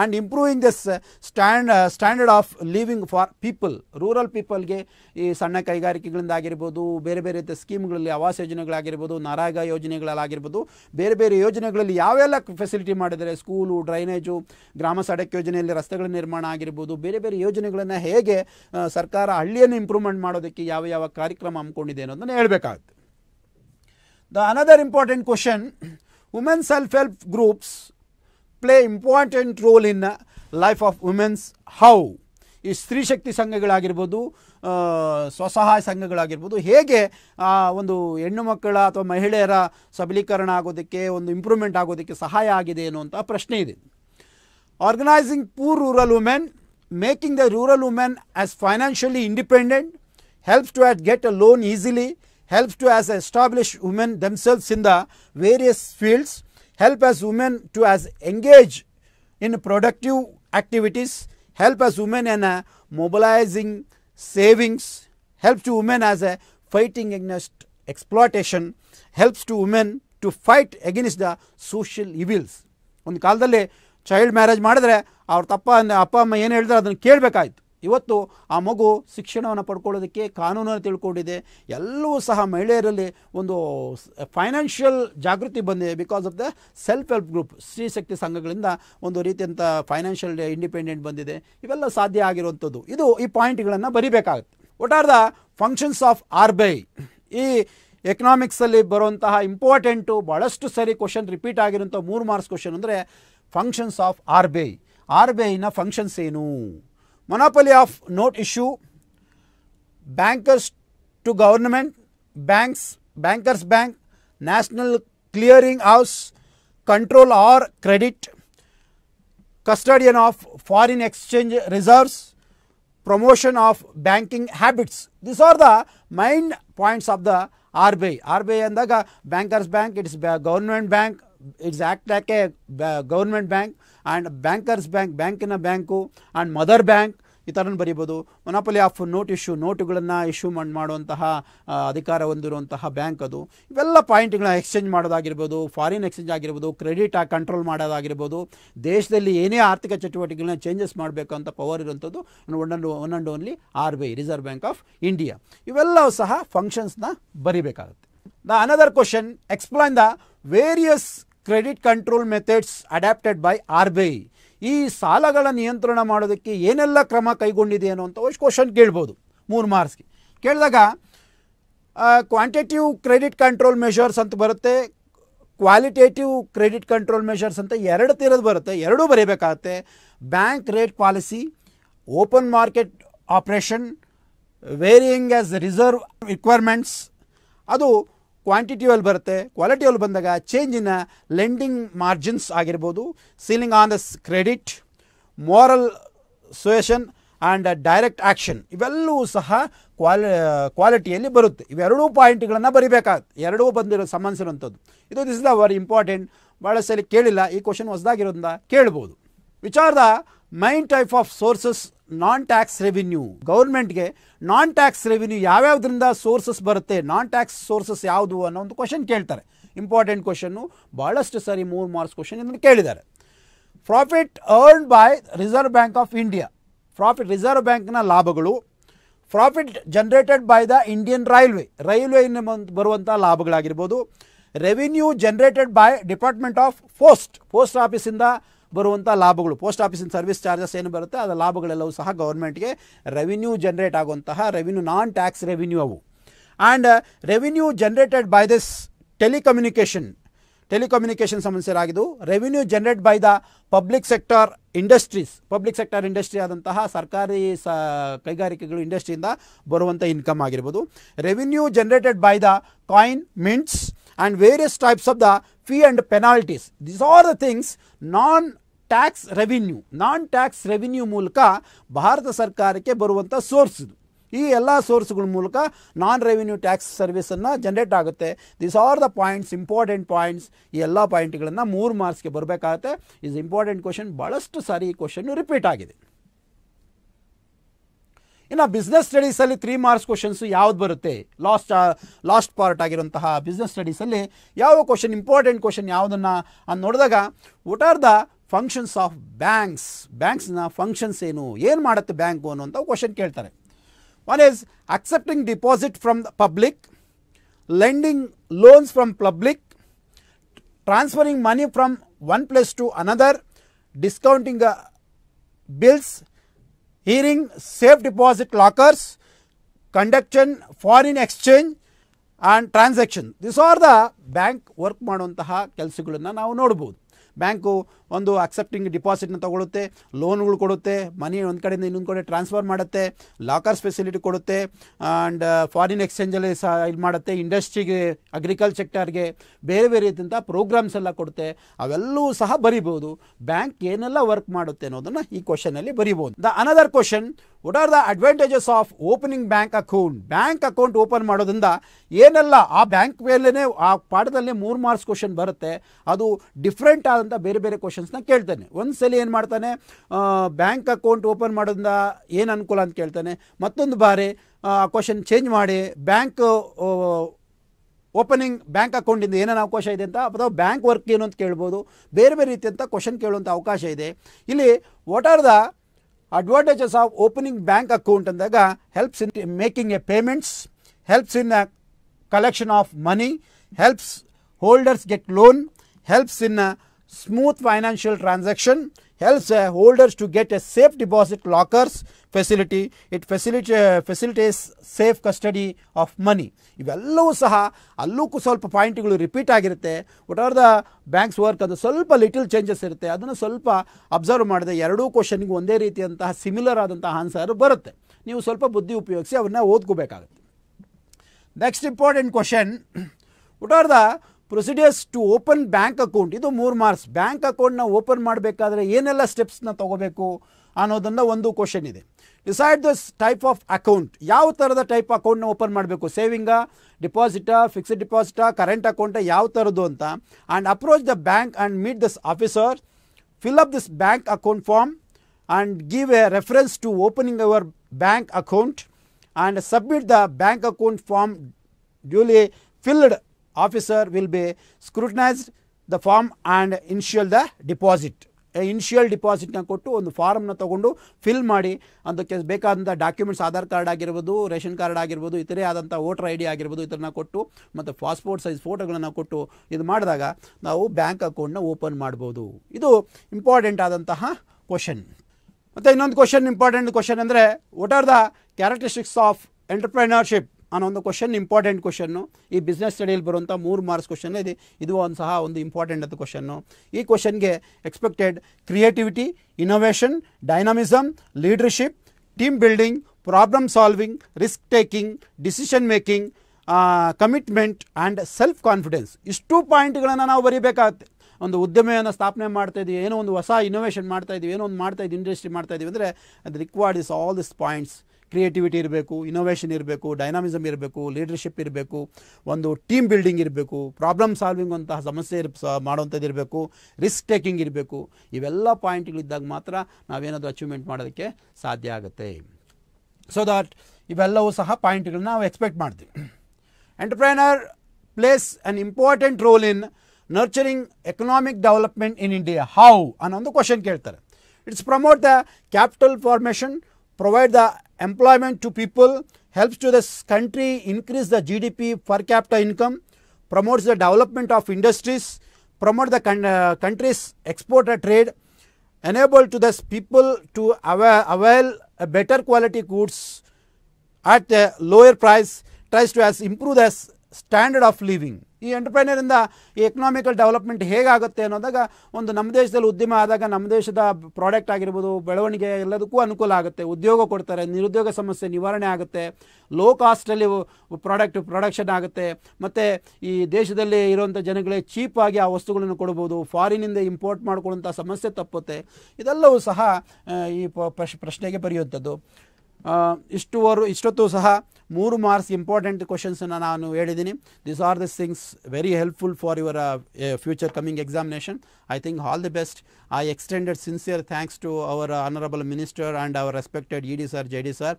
and improving this stand standard of living for people rural ಪೀಪಲ್ಗೆ ಈ ಸಣ್ಣ ಕೈಗಾರಿಕೆಗಳಿಂದ ಆಗಿರ್ಬೋದು ಬೇರೆ ಬೇರೆ ಸ್ಕೀಮ್ಗಳಲ್ಲಿ ಆವಾಸ ಯೋಜನೆಗಳಾಗಿರ್ಬೋದು ನರಾಗ ಯೋಜನೆಗಳಲ್ಲಾಗಿರ್ಬೋದು ಬೇರೆ ಬೇರೆ ಯೋಜನೆಗಳಲ್ಲಿ ಯಾವೆಲ್ಲ ಫೆಸಿಲಿಟಿ ಮಾಡಿದರೆ ಸ್ಕೂಲು ಡ್ರೈನೇಜು ಗ್ರಾಮ ಸಡಕ್ ಯೋಜನೆಯಲ್ಲಿ ರಸ್ತೆಗಳ ನಿರ್ಮಾಣ ಆಗಿರ್ಬೋದು ಬೇರೆ ಬೇರೆ ಯೋಜನೆಗಳನ್ನು ಹೇಗೆ ಸರ್ಕಾರ ಹಳ್ಳಿಯನ್ನು ಇಂಪ್ರೂವ್ಮೆಂಟ್ ಮಾಡೋದಕ್ಕೆ ಯಾವ ಯಾವ ಕಾರ್ಯಕ್ರಮ ಹಮ್ಮಿಕೊಂಡಿದೆ ಅನ್ನೋದನ್ನು ಹೇಳಬೇಕಾಗುತ್ತೆ the another important question women self help groups play important role in life of womens how ಈ ಸ್ತ್ರೀ ಶಕ್ತಿ ಸಂಘಗಳಾಗಿರ್ಬೋದು ಸ್ವಸಹಾಯ ಸಂಘಗಳಾಗಿರ್ಬೋದು ಹೇಗೆ ಆ ಒಂದು ಹೆಣ್ಣು ಮಕ್ಕಳ ಅಥವಾ ಮಹಿಳೆಯರ ಸಬಲೀಕರಣ ಆಗೋದಕ್ಕೆ ಒಂದು ಇಂಪ್ರೂವ್ಮೆಂಟ್ ಆಗೋದಕ್ಕೆ ಸಹಾಯ ಆಗಿದೆ ಅನ್ನುವಂಥ ಪ್ರಶ್ನೆ ಇದೆ organising poor rural women making the rural women as financially independent help to at get a loan easily help to as establish women themselves in the various fields help us women to as engage in productive activities, help us women in uh, mobilizing savings, help to women as a fighting against exploitation, helps to women to fight against the social evils ಒಂದು ಕಾಲದಲ್ಲಿ child marriage ಮಾಡಿದ್ರೆ ಅವ್ರ ತಪ್ಪ ಅಪ್ಪ ಅಮ್ಮ ಏನು ಹೇಳ್ತಾರೆ ಅದನ್ನು ಕೇಳಬೇಕಾಯ್ತು ಇವತ್ತು ಆ ಮಗು ಶಿಕ್ಷಣವನ್ನು ಪಡ್ಕೊಳ್ಳೋದಕ್ಕೆ ಕಾನೂನನ್ನು ತಿಳ್ಕೊಂಡಿದೆ ಎಲ್ಲವೂ ಸಹ ಮಹಿಳೆಯರಲ್ಲಿ ಒಂದು ಫೈನಾನ್ಷಿಯಲ್ ಜಾಗೃತಿ ಬಂದಿದೆ because of the self help group Stree Shakti ಸಂಘಗಳಿಂದ ಒಂದು ರೀತಿಯಂಥ ಫೈನಾನ್ಷಿಯಲ್ ಇಂಡಿಪೆಂಡೆಂಟ್ ಬಂದಿದೆ ಇವೆಲ್ಲ ಸಾಧ್ಯ ಆಗಿರುವಂಥದ್ದು ಇದು ಈ ಪಾಯಿಂಟ್ಗಳನ್ನು ಬರಿಬೇಕಾಗುತ್ತೆ what are the functions of R B I ಈ ಎಕನಾಮಿಕ್ಸಲ್ಲಿ ಬರುವಂತಹ ಇಂಪಾರ್ಟೆಂಟು ಭಾಳಷ್ಟು ಸರಿ ಕ್ವಶನ್ ರಿಪೀಟ್ ಆಗಿರುವಂಥ ಮೂರು ಮಾರ್ಕ್ಸ್ ಕ್ವಶನ್ ಅಂದರೆ functions of R B I R B ಐನ ಫಂಕ್ಷನ್ಸ್ ಏನು monopoly of note issue, bankers to government, banks, bankers bank, national clearing house, control or credit, custodian of foreign exchange reserves, promotion of banking habits. These are the main points of the RBI. RBI and the bankers bank, it is government bank, it's act like a government bank and bankers bank, bank in a bank and mother bank ಈ ಥರನ ಬರಿಬೋದು monopoly of note issue ನೋಟುಗಳನ್ನು issue ಮಾಡಿ ಮಾಡುವಂತಹ ಅಧಿಕಾರ ಹೊಂದಿರುವಂತಹ bank ಅದು ಇವೆಲ್ಲ ಪಾಯಿಂಟ್ಗಳನ್ನ ಎಕ್ಸ್ಚೇಂಜ್ ಮಾಡೋದಾಗಿರ್ಬೋದು ಫಾರಿನ್ ಎಕ್ಸ್ಚೇಂಜ್ ಆಗಿರ್ಬೋದು ಕ್ರೆಡಿಟ್ ಕಂಟ್ರೋಲ್ ಮಾಡೋದಾಗಿರ್ಬೋದು ದೇಶದಲ್ಲಿ ಏನೇ ಆರ್ಥಿಕ ಚಟುವಟಿಕೆಗಳನ್ನ ಚೇಂಜಸ್ ಮಾಡಬೇಕು ಅಂತ ಪವರ್ ಇರುವಂಥದ್ದು one and one and only R B I reserve bank of India ಇವೆಲ್ಲವೂ ಸಹ ಫಂಕ್ಷನ್ಸ್ನ ಬರಿಬೇಕಾಗುತ್ತೆ the another question explain the various credit control methods adapted by R B I ಈ ಸಾಲಗಳ ನಿಯಂತ್ರಣ ಮಾಡೋದಕ್ಕೆ ಏನೆಲ್ಲ ಕ್ರಮ ಕೈಗೊಂಡಿದೆ ಅನ್ನುವಂಥ ಒಂದು ಕ್ವಶನ್ ಕೇಳ್ಬೋದು ಮೂರು ಮಾರ್ಕ್ಸ್ಗೆ ಕೇಳಿದಾಗ ಕ್ವಾಂಟಿಟಿವ್ ಕ್ರೆಡಿಟ್ ಕಂಟ್ರೋಲ್ ಮೆಷರ್ಸ್ ಅಂತ ಬರುತ್ತೆ ಕ್ವಾಲಿಟೇಟಿವ್ ಕ್ರೆಡಿಟ್ ಕಂಟ್ರೋಲ್ ಮೆಷರ್ಸ್ ಅಂತ ಎರಡು ತೀರದ ಬರುತ್ತೆ ಎರಡೂ ಬರೀಬೇಕಾಗತ್ತೆ bank rate policy open market operation varying as reserve requirements ಅದು ಕ್ವಾಂಟಿಟಿಯಲ್ಲಿ ಬರುತ್ತೆ ಕ್ವಾಲಿಟಿಯಲ್ಲಿ ಬಂದಾಗ ಚೇಂಜ್ ಇನ್ ಲೆಂಡಿಂಗ್ ಮಾರ್ಜಿನ್ಸ್ ಆಗಿರ್ಬೋದು ceiling on the credit moral suasion and direct action ಇವೆಲ್ಲವೂ ಸಹ ಕ್ವಾಲಿ ಕ್ವಾಲಿಟಿಯಲ್ಲಿ ಬರುತ್ತೆ ಇವೆರಡೂ ಪಾಯಿಂಟ್ಗಳನ್ನು ಬರಿಬೇಕಾಗುತ್ತೆ ಎರಡೂ ಬಂದಿರೋ ಸಂಬಂಧಿಸಿರುವಂಥದ್ದು ಇದು this is the very important ಭಾಳ ಸಲ ಕೇಳಿಲ್ಲ ಈ ಕ್ವಶನ್ ಹೊಸದಾಗಿರೋದ್ರಿಂದ ಕೇಳ್ಬೋದು ವಿಚಾರದ main type of sources non tax revenue ಗೌರ್ಮೆಂಟ್ಗೆ ನಾನ್ ಟ್ಯಾಕ್ಸ್ ರೆವಿನ್ಯೂ ಯಾವ್ಯಾವುದರಿಂದ ಸೋರ್ಸಸ್ ಬರುತ್ತೆ ನಾನ್ ಟ್ಯಾಕ್ಸ್ ಸೋರ್ಸಸ್ ಯಾವುದು ಅನ್ನೋ ಒಂದು ಕ್ವಶನ್ ಕೇಳ್ತಾರೆ ಇಂಪಾರ್ಟೆಂಟ್ ಕ್ವಶನ್ನು ಭಾಳಷ್ಟು ಸಾರಿ ಮೂರು ಮಾರ್ಕ್ಸ್ ಕ್ವಶನ್ ಇದನ್ನು ಕೇಳಿದ್ದಾರೆ profit earn by reserve bank of India profit reserve ಬ್ಯಾಂಕ್ನ ಲಾಭಗಳು profit generated by the Indian railway ರೈಲ್ವೆಯಿಂದ ಬರುವಂಥ ಲಾಭಗಳಾಗಿರ್ಬೋದು revenue generated by department of post post ಆಫೀಸಿಂದ ಬರುವಂಥ ಲಾಭಗಳು ಪೋಸ್ಟ್ ಆಫೀಸಿನ ಸರ್ವಿಸ್ ಚಾರ್ಜಸ್ ಏನು ಬರುತ್ತೆ ಅದರ ಲಾಭಗಳೆಲ್ಲವೂ ಸಹ ಗೌರ್ಮೆಂಟ್ಗೆ ರೆವಿನ್ಯೂ ಜನರೇಟ್ ಆಗುವಂತಹ ರೆವಿನ್ಯೂ ನಾನ್ ಟ್ಯಾಕ್ಸ್ ರೆವಿನ್ಯೂ ಅವು and revenue generated by this telecommunication telecommunication ಸಂಬಂಧಿಸಿರಾಗಿದ್ದು revenue generate by the public sector industries public sector industry ಆದಂತಹ ಸರ್ಕಾರಿ ಸ ಕೈಗಾರಿಕೆಗಳು ಇಂಡಸ್ಟ್ರಿಯಿಂದ ಬರುವಂಥ ಇನ್ಕಮ್ ಆಗಿರ್ಬೋದು revenue generated by the coin mints and various types of the fee and penalties these are the things non tax revenue non tax revenue ಮೂಲಕ ಭಾರತ ಸರ್ಕಾರಕ್ಕೆ ಬರುವಂಥ ಸೋರ್ಸ್ ಇದು ಈ ಎಲ್ಲ ಸೋರ್ಸ್ಗಳ ಮೂಲಕ ನಾನ್ ರೆವಿನ್ಯೂ ಟ್ಯಾಕ್ಸ್ ಸರ್ವಿಸನ್ನು ಜನ್ರೇಟ್ ಆಗುತ್ತೆ this are the points important points ಈ ಎಲ್ಲ ಪಾಯಿಂಟ್ಗಳನ್ನು ಮೂರು ಮಾರ್ಕ್ಸ್ಗೆ ಬರಬೇಕಾಗುತ್ತೆ ಇಸ್ ಇಂಪಾರ್ಟೆಂಟ್ ಕ್ವಶನ್ ಭಾಳಷ್ಟು ಸಾರಿ ಈ ಕ್ವಶನ್ನು ರಿಪೀಟ್ ಆಗಿದೆ ಇನ್ನು ಬಿಸ್ನೆಸ್ ಸ್ಟಡೀಸಲ್ಲಿ ತ್ರೀ ಮಾರ್ಕ್ಸ್ ಕ್ವಶನ್ಸು ಯಾವ್ದು ಬರುತ್ತೆ ಲಾಸ್ಟ್ ಲಾಸ್ಟ್ ಪಾರ್ಟ್ ಆಗಿರುವಂತಹ ಬಿಸ್ನೆಸ್ ಸ್ಟಡೀಸಲ್ಲಿ ಯಾವ ಕ್ವಶನ್ ಇಂಪಾರ್ಟೆಂಟ್ ಕ್ವಶನ್ ಯಾವುದನ್ನು ಅಂತ ನೋಡಿದಾಗ what are the functions of banks ಬ್ಯಾಂಕ್ಸ್ನ ಫಂಕ್ಷನ್ಸ್ ಏನು ಏನು ಮಾಡುತ್ತೆ ಬ್ಯಾಂಕು ಅನ್ನುವಂಥ ಕ್ವಶನ್ ಕೇಳ್ತಾರೆ one is accepting deposit from the public lending loans from public transferring money from one place to another discounting bills hiring safe deposit lockers conduction foreign exchange and transaction this are the bank work ಮಾಡುವಂತಹ ಕೆಲಸಗಳನ್ನು ನಾವು ನೋಡ್ಬೋದು bank ಒಂದು accepting ಡಿಪಾಸಿಟ್ನ ತೊಗೊಳುತ್ತೆ ಲೋನ್ಗಳು ಕೊಡುತ್ತೆ ಮನಿ ಒಂದು ಕಡೆಯಿಂದ ಇನ್ನೊಂದು ಕಡೆ ಟ್ರಾನ್ಸ್ಫರ್ ಮಾಡುತ್ತೆ ಲಾಕರ್ಸ್ ಫೆಸಿಲಿಟಿ ಕೊಡುತ್ತೆ ಆ್ಯಂಡ್ ಫಾರಿನ್ ಎಕ್ಸ್ಚೇಂಜಲ್ಲಿ ಸಹ ಇದು ಮಾಡುತ್ತೆ ಇಂಡಸ್ಟ್ರಿಗೆ ಅಗ್ರಿಕಲ್ಚರ್ ಸೆಕ್ಟರ್ಗೆ ಬೇರೆ ಬೇರೆ ರೀತಿಯಂಥ ಪ್ರೋಗ್ರಾಮ್ಸ್ ಎಲ್ಲ ಕೊಡುತ್ತೆ ಅವೆಲ್ಲವೂ ಸಹ ಬರಿಬೋದು ಬ್ಯಾಂಕ್ ಏನೆಲ್ಲ ವರ್ಕ್ ಮಾಡುತ್ತೆ ಅನ್ನೋದನ್ನು ಈ ಕ್ವಶನಲ್ಲಿ ಬರಿಬೋದು the another question what are the advantages of opening bank account bank account open ಮಾಡೋದ್ರಿಂದ ಏನೆಲ್ಲ ಆ ಬ್ಯಾಂಕ್ ಮೇಲೇ ಆ ಪಾಠದಲ್ಲಿ ಮೂರು ಮಾರ್ಕ್ಸ್ ಕ್ವಶನ್ ಬರುತ್ತೆ ಅದು ಡಿಫ್ರೆಂಟ್ ಆದಂಥ ಬೇರೆ ಬೇರೆ ಕ್ವಶನ್ಸ್ನ ಕೇಳ್ತಾನೆ ಒಂದು ಸಲ ಏನು ಮಾಡ್ತಾನೆ ಬ್ಯಾಂಕ್ ಅಕೌಂಟ್ ಓಪನ್ ಮಾಡೋದ್ರಿಂದ ಏನು ಅನುಕೂಲ ಅಂತ ಕೇಳ್ತಾನೆ ಮತ್ತೊಂದು ಬಾರಿ ಆ ಕ್ವಶನ್ ಚೇಂಜ್ ಮಾಡಿ ಬ್ಯಾಂಕ್ ಓಪನಿಂಗ್ ಬ್ಯಾಂಕ್ ಅಕೌಂಟಿಂದ ಏನೇನು ಅವಕಾಶ ಇದೆ ಅಂತ ಅಥವಾ ಬ್ಯಾಂಕ್ ವರ್ಕ್ ಏನು ಅಂತ ಕೇಳ್ಬೋದು ಬೇರೆ ಬೇರೆ ರೀತಿಯಂಥ ಕ್ವಶನ್ ಕೇಳುವಂಥ ಅವಕಾಶ ಇದೆ ಇಲ್ಲಿ what are the advantages of opening bank account andaga helps in making a payments helps in a collection of money helps holders get loan helps in a smooth financial transaction helps uh, to to a safe deposit lockers facility it facility facilitates safe custody of money ಇವೆಲ್ಲವೂ ಸಹ ಅಲ್ಲೂ ಸ್ವಲ್ಪ ಪಾಯಿಂಟ್ಗಳು repeat ಆಗಿರುತ್ತೆ what are the banks work ಅದು ಸ್ವಲ್ಪ little changes ಇರುತ್ತೆ ಅದನ್ನು ಸ್ವಲ್ಪ ಅಬ್ಸರ್ವ್ ಮಾಡಿದೆ ಎರಡೂ ಕ್ವಶನ್ಗೆ ಒಂದೇ ರೀತಿಯಂತಹ ಸಿಮಿಲರ್ ಆದಂತಹ ಆನ್ಸರ್ ಬರುತ್ತೆ ನೀವು ಸ್ವಲ್ಪ ಬುದ್ಧಿ ಉಪಯೋಗಿಸಿ ಅವನ್ನ ಓದ್ಕೋಬೇಕಾಗುತ್ತೆ next important question what are the procedures to open bank account ಇದು ಮೂರು ಮಾರ್ಕ್ಸ್ ಬ್ಯಾಂಕ್ ಅಕೌಂಟ್ನ ಓಪನ್ ಮಾಡಬೇಕಾದ್ರೆ ಏನೆಲ್ಲ ಸ್ಟೆಪ್ಸ್ನ ತಗೋಬೇಕು ಅನ್ನೋದನ್ನ ಒಂದು ಕ್ವಶನ್ ಇದೆ decide thus type of account ಯಾವ ಥರದ ಟೈಪ್ ಅಕೌಂಟ್ನ ಓಪನ್ ಮಾಡಬೇಕು ಸೇವಿಂಗಾ ಡಿಪಾಸಿಟಾ ಫಿಕ್ಸ್ಡ್ ಡಿಪಾಸಿಟಾ ಕರೆಂಟ್ ಅಕೌಂಟ ಯಾವ ಥರದ್ದು ಅಂತ and approach the bank and meet this officer fill up this bank account form and give a reference to opening our bank account and submit the bank account form duly filled officer will be scrutinized the form and initial the deposit. Initial ಡಿಪಾಸಿಟ್ನ ಕೊಟ್ಟು ಒಂದು ಫಾರಮ್ನ ತೊಗೊಂಡು fill ಮಾಡಿ ಅದಕ್ಕೆ ಬೇಕಾದಂಥ documents Aadhaar card ಆಗಿರ್ಬೋದು ration card ಆಗಿರ್ಬೋದು ಇತರೆ ಆದಂಥ ವೋಟರ್ ಐ ಡಿ ಆಗಿರ್ಬೋದು ಇದನ್ನು ಕೊಟ್ಟು ಮತ್ತು ಪಾಸ್ಪೋರ್ಟ್ ಸೈಜ್ ಫೋಟೋಗಳನ್ನು ಕೊಟ್ಟು ಇದು ಮಾಡಿದಾಗ ನಾವು ಬ್ಯಾಂಕ್ ಅಕೌಂಟ್ನ ಓಪನ್ ಮಾಡ್ಬೋದು ಇದು ಇಂಪಾರ್ಟೆಂಟ್ ಆದಂತಹ ಕ್ವಶನ್ ಮತ್ತು ಇನ್ನೊಂದು ಕ್ವಶನ್ ಇಂಪಾರ್ಟೆಂಟ್ ಕ್ವಶನ್ ಅಂದರೆ what are the characteristics of entrepreneurship ಅನ್ನೋ ಒಂದು ಕ್ವಶನ್ ಇಂಪಾರ್ಟೆಂಟ್ ಕ್ವಶನ್ನು ಈ ಬಿಸ್ನೆಸ್ ಸ್ಟಡಿಯಲ್ಲಿ ಬರುವಂಥ ಮೂರು ಮಾರ್ಕ್ಸ್ ಕ್ವಶನ್ ಇದೆ ಇದು ಒಂದು ಸಹ ಒಂದು ಇಂಪಾರ್ಟೆಂಟ್ ಅಂತ ಕ್ವಶನ್ನು ಈ ಕ್ವಶನ್ಗೆ expected creativity innovation dynamism leadership team building problem solving risk taking decision making commitment and self confidence ಇಷ್ಟು ಪಾಯಿಂಟ್ಗಳನ್ನು ನಾವು ಬರೀಬೇಕಾಗುತ್ತೆ ಒಂದು ಉದ್ಯಮವನ್ನು ಸ್ಥಾಪನೆ ಮಾಡ್ತಾ ಇದೀವಿ ಏನೋ ಒಂದು ಹೊಸ ಇನೋವೇಷನ್ ಮಾಡ್ತಾ ಇದೀವಿ ಏನೋ ಒಂದು ಮಾಡ್ತಾ ಇದ್ದೀವಿ ಇಂಡಸ್ಟ್ರಿ ಮಾಡ್ತಾ ಇದೀವಿ ಅಂದರೆ ಅದು required is all this points creativity ಇರಬೇಕು ಇನೋವೇಷನ್ ಇರಬೇಕು ಡೈನಾಮಿಸಮ್ ಇರಬೇಕು ಲೀಡರ್ಶಿಪ್ ಇರಬೇಕು ಒಂದು ಟೀಮ್ ಬಿಲ್ಡಿಂಗ್ ಇರಬೇಕು ಪ್ರಾಬ್ಲಮ್ ಸಾಲ್ವಿಂಗ್ ಅಂತಹ ಸಮಸ್ಯೆ ಇರ್ ಮಾಡುವಂಥದ್ದು ಇರಬೇಕು ರಿಸ್ಕ್ ಟೇಕಿಂಗ್ ಇರಬೇಕು ಇವೆಲ್ಲ ಪಾಯಿಂಟ್ಗಳಿದ್ದಾಗ ಮಾತ್ರ ನಾವೇನಾದರೂ ಅಚೀವ್ಮೆಂಟ್ ಮಾಡೋದಕ್ಕೆ ಸಾಧ್ಯ ಆಗುತ್ತೆ ಸೊ ದಟ್ ಇವೆಲ್ಲವೂ ಸಹ ಪಾಯಿಂಟ್ಗಳನ್ನ ನಾವು ಎಕ್ಸ್ಪೆಕ್ಟ್ ಮಾಡ್ತೀವಿ entrepreneur plays an important role in nurturing economic development in India how ಅನ್ನೋ ಒಂದು ಕ್ವಶನ್ ಕೇಳ್ತಾರೆ it's promote the capital formation provide the employment to people, helps to this country increase the GDP per capita income, promotes the development of industries, promote the con- uh, country's export trade, enable to this people to avail, avail a better quality goods at a lower price, tries to as improve the standard of living ಈ ಎಂಟರ್ಪ್ರೈನರಿಂದ ಈ economical development ಹೇಗಾಗುತ್ತೆ ಅನ್ನೋದಾಗ ಒಂದು ನಮ್ಮ ದೇಶದಲ್ಲಿ ಉದ್ಯಮ ಆದಾಗ ನಮ್ಮ ದೇಶದ ಪ್ರಾಡಕ್ಟ್ ಆಗಿರ್ಬೋದು ಬೆಳವಣಿಗೆ ಎಲ್ಲದಕ್ಕೂ ಅನುಕೂಲ ಆಗುತ್ತೆ ಉದ್ಯೋಗ ಕೊಡ್ತಾರೆ ನಿರುದ್ಯೋಗ ಸಮಸ್ಯೆ ನಿವಾರಣೆ ಆಗುತ್ತೆ ಲೋ ಕಾಸ್ಟಲ್ಲಿ ಪ್ರಾಡಕ್ಟ್ ಪ್ರೊಡಕ್ಷನ್ ಆಗುತ್ತೆ ಮತ್ತು ಈ ದೇಶದಲ್ಲಿ ಇರುವಂಥ ಜನಗಳೇ ಚೀಪಾಗಿ ಆ ವಸ್ತುಗಳನ್ನು ಕೊಡ್ಬೋದು ಫಾರಿನಿಂದ ಇಂಪೋರ್ಟ್ ಮಾಡಿಕೊಳ್ಳುವಂಥ ಸಮಸ್ಯೆ ತಪ್ಪುತ್ತೆ ಇದೆಲ್ಲವೂ ಸಹ ಈ ಪ್ರಶ್ನೆಗೆ ಬರೆಯುವಂಥದ್ದು ಇಷ್ಟುವರು ಇಷ್ಟೊತ್ತು ಸಹ ಮೂರು ಮಾರ್ಕ್ಸ್ ಇಂಪಾರ್ಟೆಂಟ್ ಕ್ವಶನ್ಸನ್ನು ನಾನು ಹೇಳಿದ್ದೀನಿ this are this things very helpful for your future coming examination I think all the best I extended sincere thanks to our honourable minister and our respected E D sir J D sir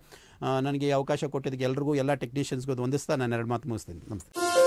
ನನಗೆ ಅವಕಾಶ ಕೊಟ್ಟಿದ್ದಕ್ಕೆ ಎಲ್ರಿಗೂ ಎಲ್ಲ ಟೆಕ್ನಿಷಿಯನ್ಸ್ಗೂ ಹೊಂದಿಸ್ತಾ ನಾನು ಎರಡು ಮಾತು ಮುಗಿಸ್ತೀನಿ ನಮಸ್ತೆ